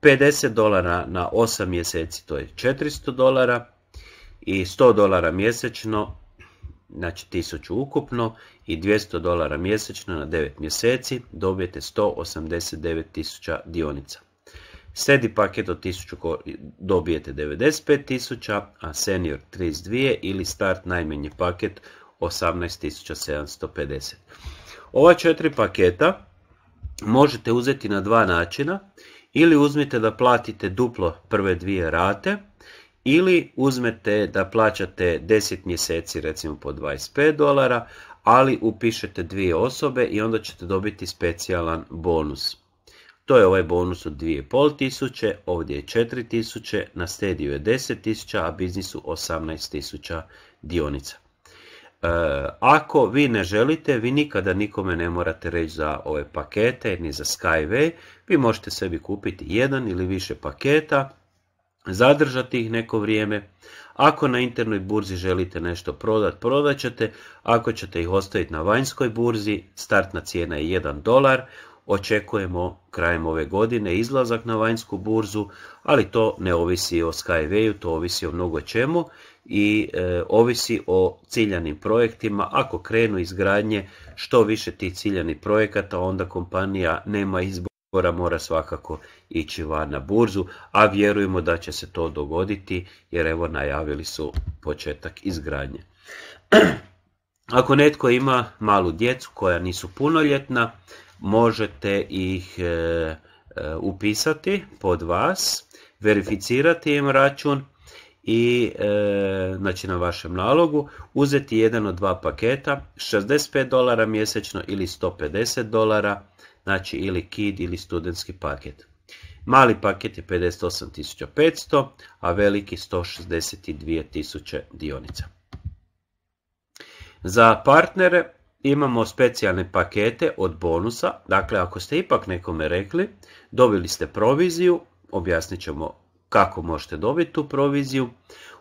Speaker 1: 50 dolara na 8 mjeseci to je 400 dolara i 100 dolara mjesečno znači 1000 ukupno i 200 dolara mjesečno na 9 mjeseci dobijete 189.000 dionica. Sedi paket od 1000 dobijete 95.000, a senior 32 ili start najmenji paket 18.750. Ova četiri paketa možete uzeti na dva načina. Ili uzmite da platite duplo prve dvije rate, ili uzmete da plaćate 10 mjeseci recimo po 25 dolara, ali upišete dvije osobe i onda ćete dobiti specijalan bonus. To je ovaj bonus od 2500, ovdje je 4000, na stediju je 10.000, a biznisu 18.000 dionica. E, ako vi ne želite, vi nikada nikome ne morate reći za ove pakete, ni za Skyway. Vi možete sebi kupiti jedan ili više paketa, zadržati ih neko vrijeme. Ako na internoj burzi želite nešto prodat, prodat ćete. Ako ćete ih ostaviti na vanjskoj burzi, startna cijena je 1 dolar. Očekujemo krajem ove godine izlazak na vanjsku burzu, ali to ne ovisi o Skyway-u, to ovisi o mnogo čemu i e, ovisi o ciljanim projektima. Ako krenu izgradnje što više tih ciljanih projekata, onda kompanija nema izbora, mora svakako ići van na burzu, a vjerujemo da će se to dogoditi jer evo najavili su početak izgradnje. Ako netko ima malu djecu koja nisu punoljetna, možete ih e, e, upisati pod vas, verificirati im račun i e, znači na vašem nalogu uzeti jedan od dva paketa 65 dolara mjesečno ili 150 dolara znači ili KID ili studentski paket. Mali paket je 58.500, a veliki 162.000 dionica. Za partnere imamo specijalne pakete od bonusa, dakle ako ste ipak nekome rekli, dobili ste proviziju, objasnit ćemo kako možete dobiti tu proviziju.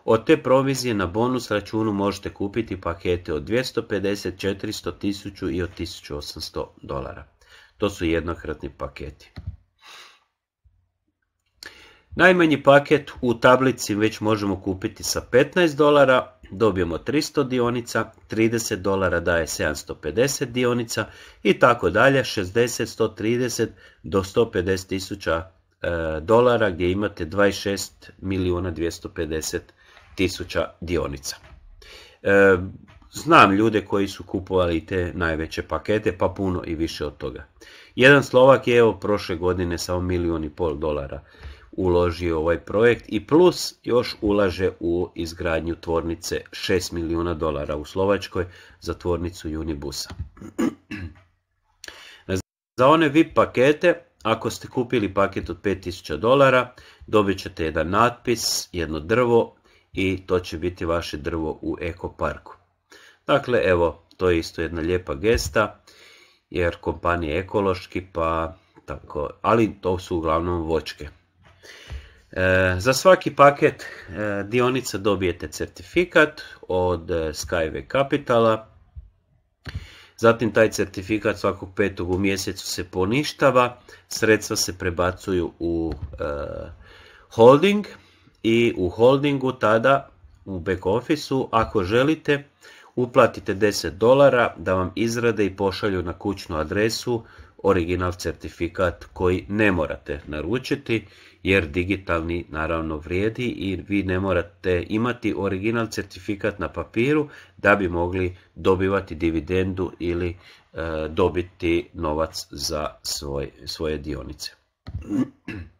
Speaker 1: Od te provizije na bonus računu možete kupiti pakete od 250, 400, 1000 i od 1800 dolara. To su jednokratni paketi. Najmanji paket u tablici već možemo kupiti sa 15 dolara, dobijemo 300 dionica, 30 dolara daje 750 dionica i tako dalje, 60, 130 do 150 tisuća e, dolara gdje imate 26 milijuna 250 tisuća dionica. E, znam ljude koji su kupovali te najveće pakete, pa puno i više od toga. Jedan Slovak je evo prošle godine samo milijun i pol dolara uložio ovaj projekt i plus još ulaže u izgradnju tvornice 6 milijuna dolara u Slovačkoj za tvornicu Unibusa. za one VIP pakete, ako ste kupili paket od 5000 dolara, dobit ćete jedan natpis, jedno drvo i to će biti vaše drvo u Eko Parku. Dakle, evo, to je isto jedna lijepa gesta, jer kompanija je ekološki, pa tako, ali to su uglavnom vočke. E, za svaki paket e, dionica dobijete certifikat od e, Skyway Capitala. Zatim taj certifikat svakog petog u mjesecu se poništava, sredstva se prebacuju u holding i u holdingu tada u back office-u, ako želite uplatite 10 dolara da vam izrade i pošalju na kućnu adresu original certifikat koji ne morate naručiti jer digitalni naravno vrijedi i vi ne morate imati original certifikat na papiru da bi mogli dobivati dividendu ili e, dobiti novac za svoj, svoje dionice.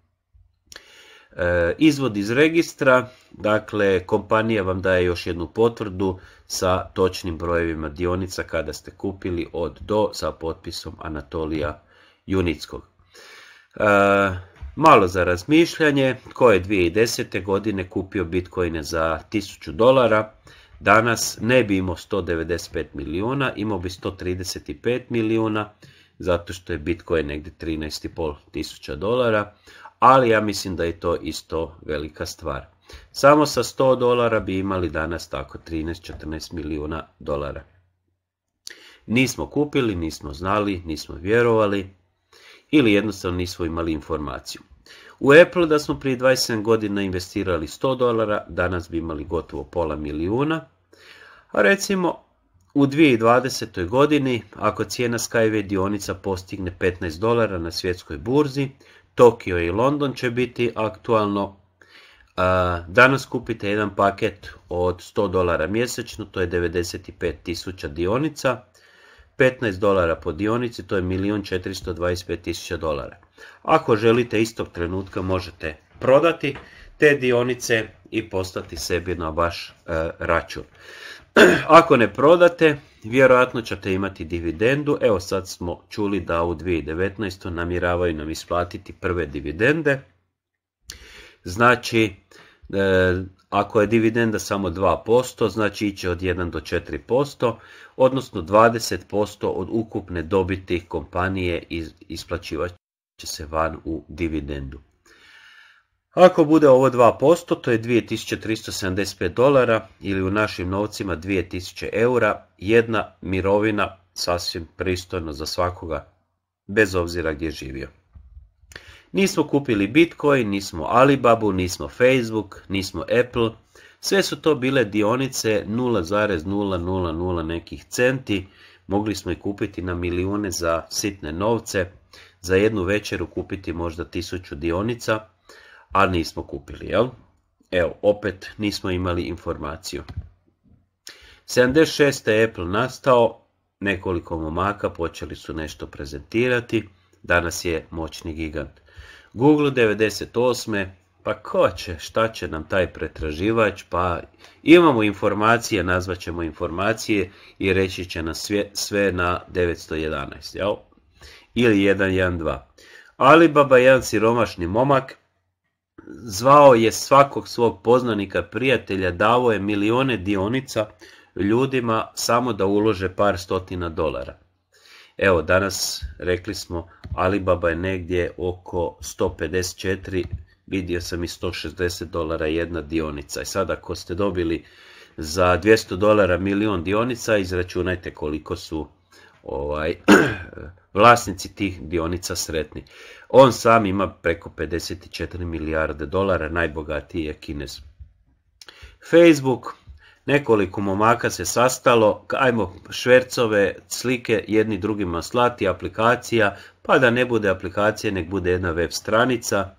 Speaker 1: E, izvod iz registra, dakle kompanija vam daje još jednu potvrdu sa točnim brojevima dionica kada ste kupili od do sa potpisom Anatolija Junickog. E, Malo za razmišljanje, tko je 2010. godine kupio bitcoine za 1000 dolara, danas ne bi imao 195 milijuna, imao bi 135 milijuna, zato što je bitcoin negdje 13,5 tisuća dolara, ali ja mislim da je to isto velika stvar. Samo sa 100 dolara bi imali danas tako 13-14 milijuna dolara. Nismo kupili, nismo znali, nismo vjerovali, ili jednostavno nismo imali informaciju. U Apple da smo prije 27 godina investirali 100 dolara, danas bi imali gotovo pola milijuna. A recimo u 2020. godini, ako cijena Skyway dionica postigne 15 dolara na svjetskoj burzi, Tokio i London će biti aktualno. Danas kupite jedan paket od 100 dolara mjesečno, to je 95 tisuća dionica. 15 dolara po dionici, to je 1.425.000 dolara. Ako želite istog trenutka možete prodati te dionice i postati sebi na vaš e, račun. Ako ne prodate, vjerojatno ćete imati dividendu. Evo sad smo čuli da u 2019. namiravaju nam isplatiti prve dividende. Znači, e, ako je dividenda samo 2%, znači iće od 1 do 4%, odnosno 20% od ukupne dobiti kompanije isplaćivat će se van u dividendu. Ako bude ovo 2%, to je 2375 dolara ili u našim novcima 2000 eura, jedna mirovina sasvim pristojno za svakoga, bez obzira gdje živio. Nismo kupili Bitcoin, nismo Alibabu, nismo Facebook, nismo Apple. Sve su to bile dionice 0,000 nekih centi. Mogli smo ih kupiti na milijune za sitne novce. Za jednu večeru kupiti možda tisuću dionica, a nismo kupili, jel? Evo, opet nismo imali informaciju. 76. Apple nastao, nekoliko momaka počeli su nešto prezentirati, danas je moćni gigant. Google 98. Pa ko će, šta će nam taj pretraživač, pa imamo informacije, nazvat ćemo informacije i reći će nas sve, na 911, jel? Ili 112. Alibaba, jedan siromašni momak, zvao je svakog svog poznanika, prijatelja, davo je milione dionica ljudima samo da ulože par stotina dolara. Evo, danas rekli smo Alibaba je negdje oko 154, vidio sam i 160 dolara jedna dionica. I sada ako ste dobili za 200 dolara milion dionica, izračunajte koliko su ovaj vlasnici tih dionica sretni. On sam ima preko 54 milijarde dolara, najbogatiji je Kines. Facebook, Nekoliko momaka se sastalo, ajmo švercove slike jedni drugima slati, aplikacija, pa da ne bude aplikacije, nek bude jedna web stranica.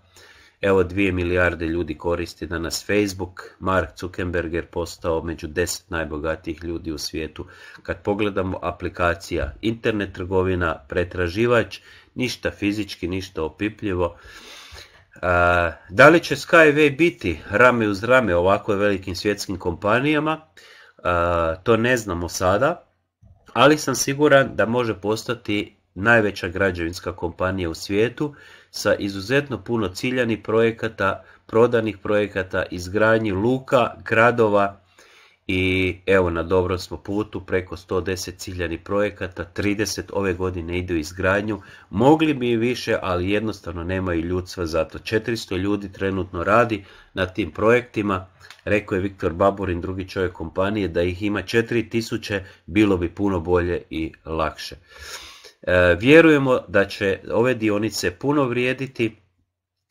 Speaker 1: Evo dvije milijarde ljudi koristi danas Facebook, Mark Zuckerberg je postao među deset najbogatijih ljudi u svijetu. Kad pogledamo aplikacija, internet trgovina, pretraživač, ništa fizički, ništa opipljivo da li će Skyway biti rame uz rame ovako velikim svjetskim kompanijama, to ne znamo sada, ali sam siguran da može postati najveća građevinska kompanija u svijetu sa izuzetno puno ciljanih projekata, prodanih projekata, izgradnji luka, gradova i evo na dobrom smo putu, preko 110 ciljanih projekata, 30 ove godine ide u izgradnju, mogli bi i više, ali jednostavno nemaju ljudstva zato. 400 ljudi trenutno radi na tim projektima, rekao je Viktor baburin drugi čovjek kompanije, da ih ima 4000, bilo bi puno bolje i lakše. E, vjerujemo da će ove dionice puno vrijediti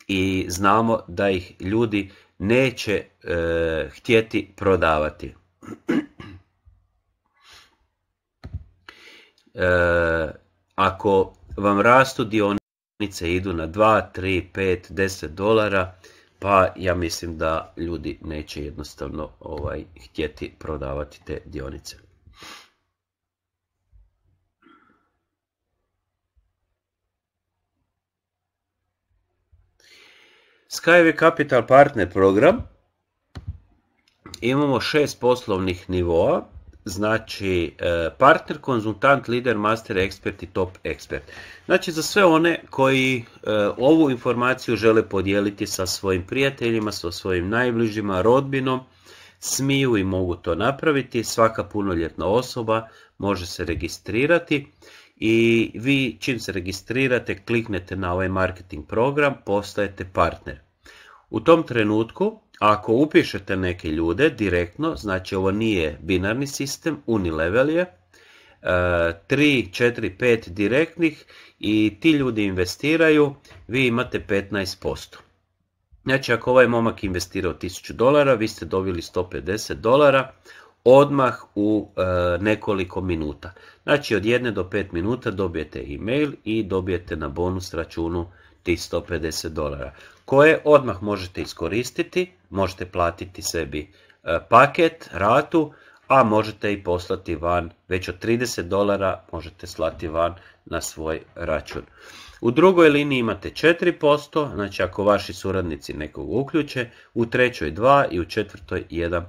Speaker 1: i znamo da ih ljudi neće e, htjeti prodavati. E, ako vam rastu dionice idu na 2, 3, 5, 10 dolara, pa ja mislim da ljudi neće jednostavno ovaj htjeti prodavati te dionice. Skyway Capital Partner program imamo šest poslovnih nivoa, znači e, partner, konzultant, lider, master, ekspert i top ekspert. Znači za sve one koji e, ovu informaciju žele podijeliti sa svojim prijateljima, sa svojim najbližima, rodbinom, smiju i mogu to napraviti. Svaka punoljetna osoba može se registrirati i vi čim se registrirate, kliknete na ovaj marketing program, postajete partner. U tom trenutku ako upišete neke ljude direktno, znači ovo nije binarni sistem, unilevel je, 3, 4, 5 direktnih i ti ljudi investiraju, vi imate 15%. Znači ako ovaj momak investirao 1000 dolara, vi ste dobili 150 dolara odmah u e, nekoliko minuta. Znači od 1 do 5 minuta dobijete email i dobijete na bonus računu tih 150 dolara koje odmah možete iskoristiti, možete platiti sebi e, paket, ratu, a možete i poslati van, već od 30 dolara možete slati van na svoj račun. U drugoj liniji imate 4%, znači ako vaši suradnici nekog uključe, u trećoj 2 i u četvrtoj 1%.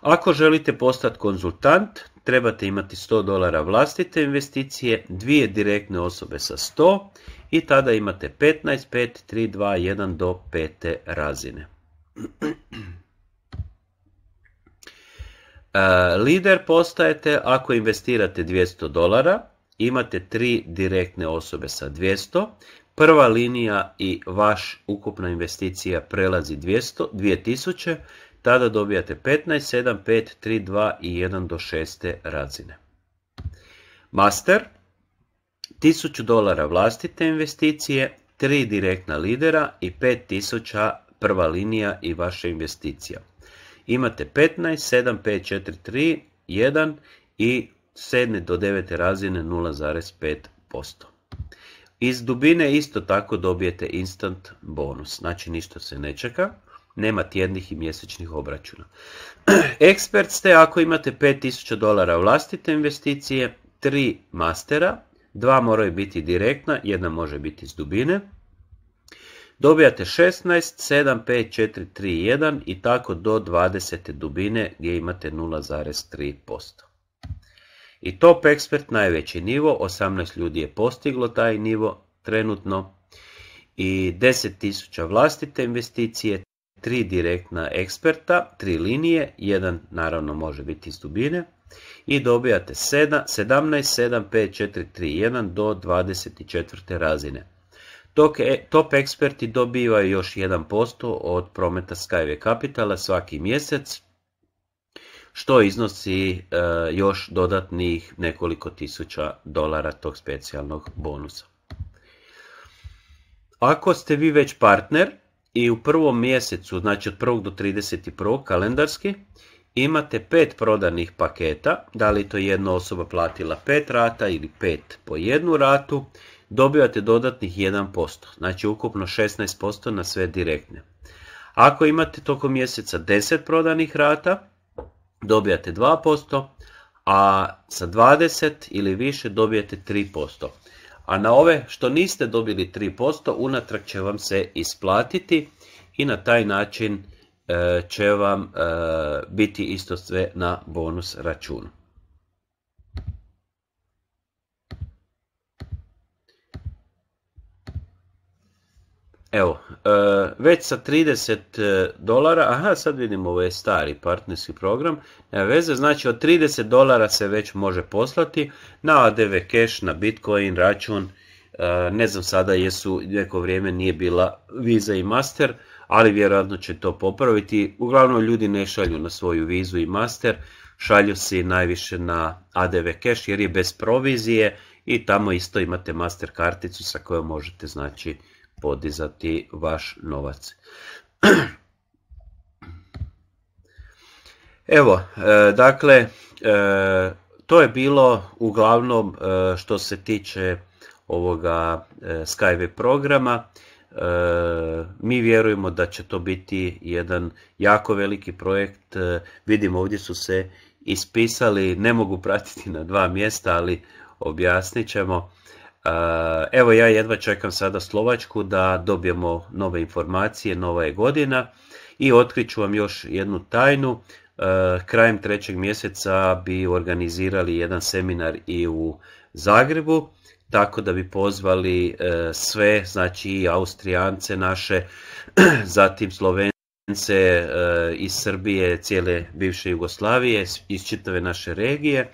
Speaker 1: Ako želite postati konzultant, trebate imati 100 dolara vlastite investicije, dvije direktne osobe sa 100 i tada imate 15, 5, 3, 2, 1 do 5 razine. Lider postajete ako investirate 200 dolara, imate 3 direktne osobe sa 200, prva linija i vaš ukupna investicija prelazi 200, 2000, tada dobijate 15, 7, 5, 3, 2 i 1 do 6 razine. Master 1000 dolara vlastite investicije, 3 direktna lidera i 5000 prva linija i vaša investicija. Imate 15, 7, 5, 4, 3, 1 i 7 do 9 razine 0,5%. Iz dubine isto tako dobijete instant bonus, znači ništa se ne čeka, nema tjednih i mjesečnih obračuna. Ekspert ste ako imate 5000 dolara vlastite investicije, 3 mastera, dva moraju biti direktna, jedna može biti iz dubine. Dobijate 16, 7, 5, 4, 3, 1 i tako do 20. dubine gdje imate 0,3%. I top ekspert najveći nivo, 18 ljudi je postiglo taj nivo trenutno i 10.000 vlastite investicije, 3 direktna eksperta, 3 linije, jedan naravno može biti iz dubine. I dobijate 17,7,5,4,3,1 do 24. razine. E, top eksperti dobivaju još 1% od prometa Skyway Capitala svaki mjesec, što iznosi e, još dodatnih nekoliko tisuća dolara tog specijalnog bonusa. Ako ste vi već partner i u prvom mjesecu, znači od 1. do 31. kalendarski, imate pet prodanih paketa, da li to jedna osoba platila pet rata ili pet po jednu ratu, dobivate dodatnih 1%, znači ukupno 16% na sve direktne. Ako imate tokom mjeseca 10 prodanih rata, dobijate 2%, a sa 20 ili više dobijete 3%. A na ove što niste dobili 3%, unatrag će vam se isplatiti i na taj način E, će vam e, biti isto sve na bonus računu. Evo, e, već sa 30 dolara, aha sad vidimo ovo je stari partnerski program, veze, znači od 30 dolara se već može poslati na ADV cash, na Bitcoin račun, ne znam sada jesu neko vrijeme nije bila Visa i Master, ali vjerojatno će to popraviti. Uglavnom ljudi ne šalju na svoju vizu i master, šalju se najviše na ADV cash jer je bez provizije i tamo isto imate master karticu sa kojom možete znači podizati vaš novac. Evo, e, dakle, e, to je bilo uglavnom e, što se tiče ovoga Skyway programa. E, mi vjerujemo da će to biti jedan jako veliki projekt. E, vidim ovdje su se ispisali, ne mogu pratiti na dva mjesta, ali objasnit ćemo. E, evo ja jedva čekam sada Slovačku da dobijemo nove informacije, nova je godina i otkriću vam još jednu tajnu. Krajem trećeg mjeseca bi organizirali jedan seminar i u Zagrebu tako da bi pozvali e, sve, znači i Austrijance naše, zatim Slovence e, iz Srbije, cijele bivše Jugoslavije, iz čitave naše regije,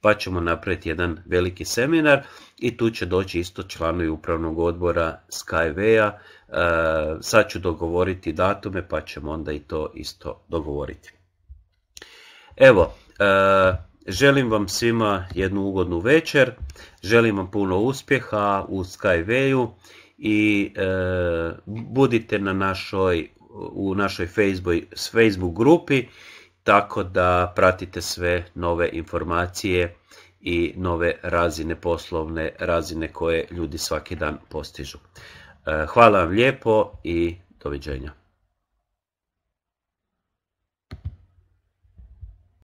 Speaker 1: pa ćemo napraviti jedan veliki seminar i tu će doći isto članovi upravnog odbora Skyway-a. E, sad ću dogovoriti datume pa ćemo onda i to isto dogovoriti. Evo, Želim vam svima jednu ugodnu večer, želim vam puno uspjeha u SkyWay-u i e, budite na našoj, u našoj Facebook, Facebook grupi tako da pratite sve nove informacije i nove razine poslovne, razine koje ljudi svaki dan postižu. E, hvala vam lijepo i doviđenja.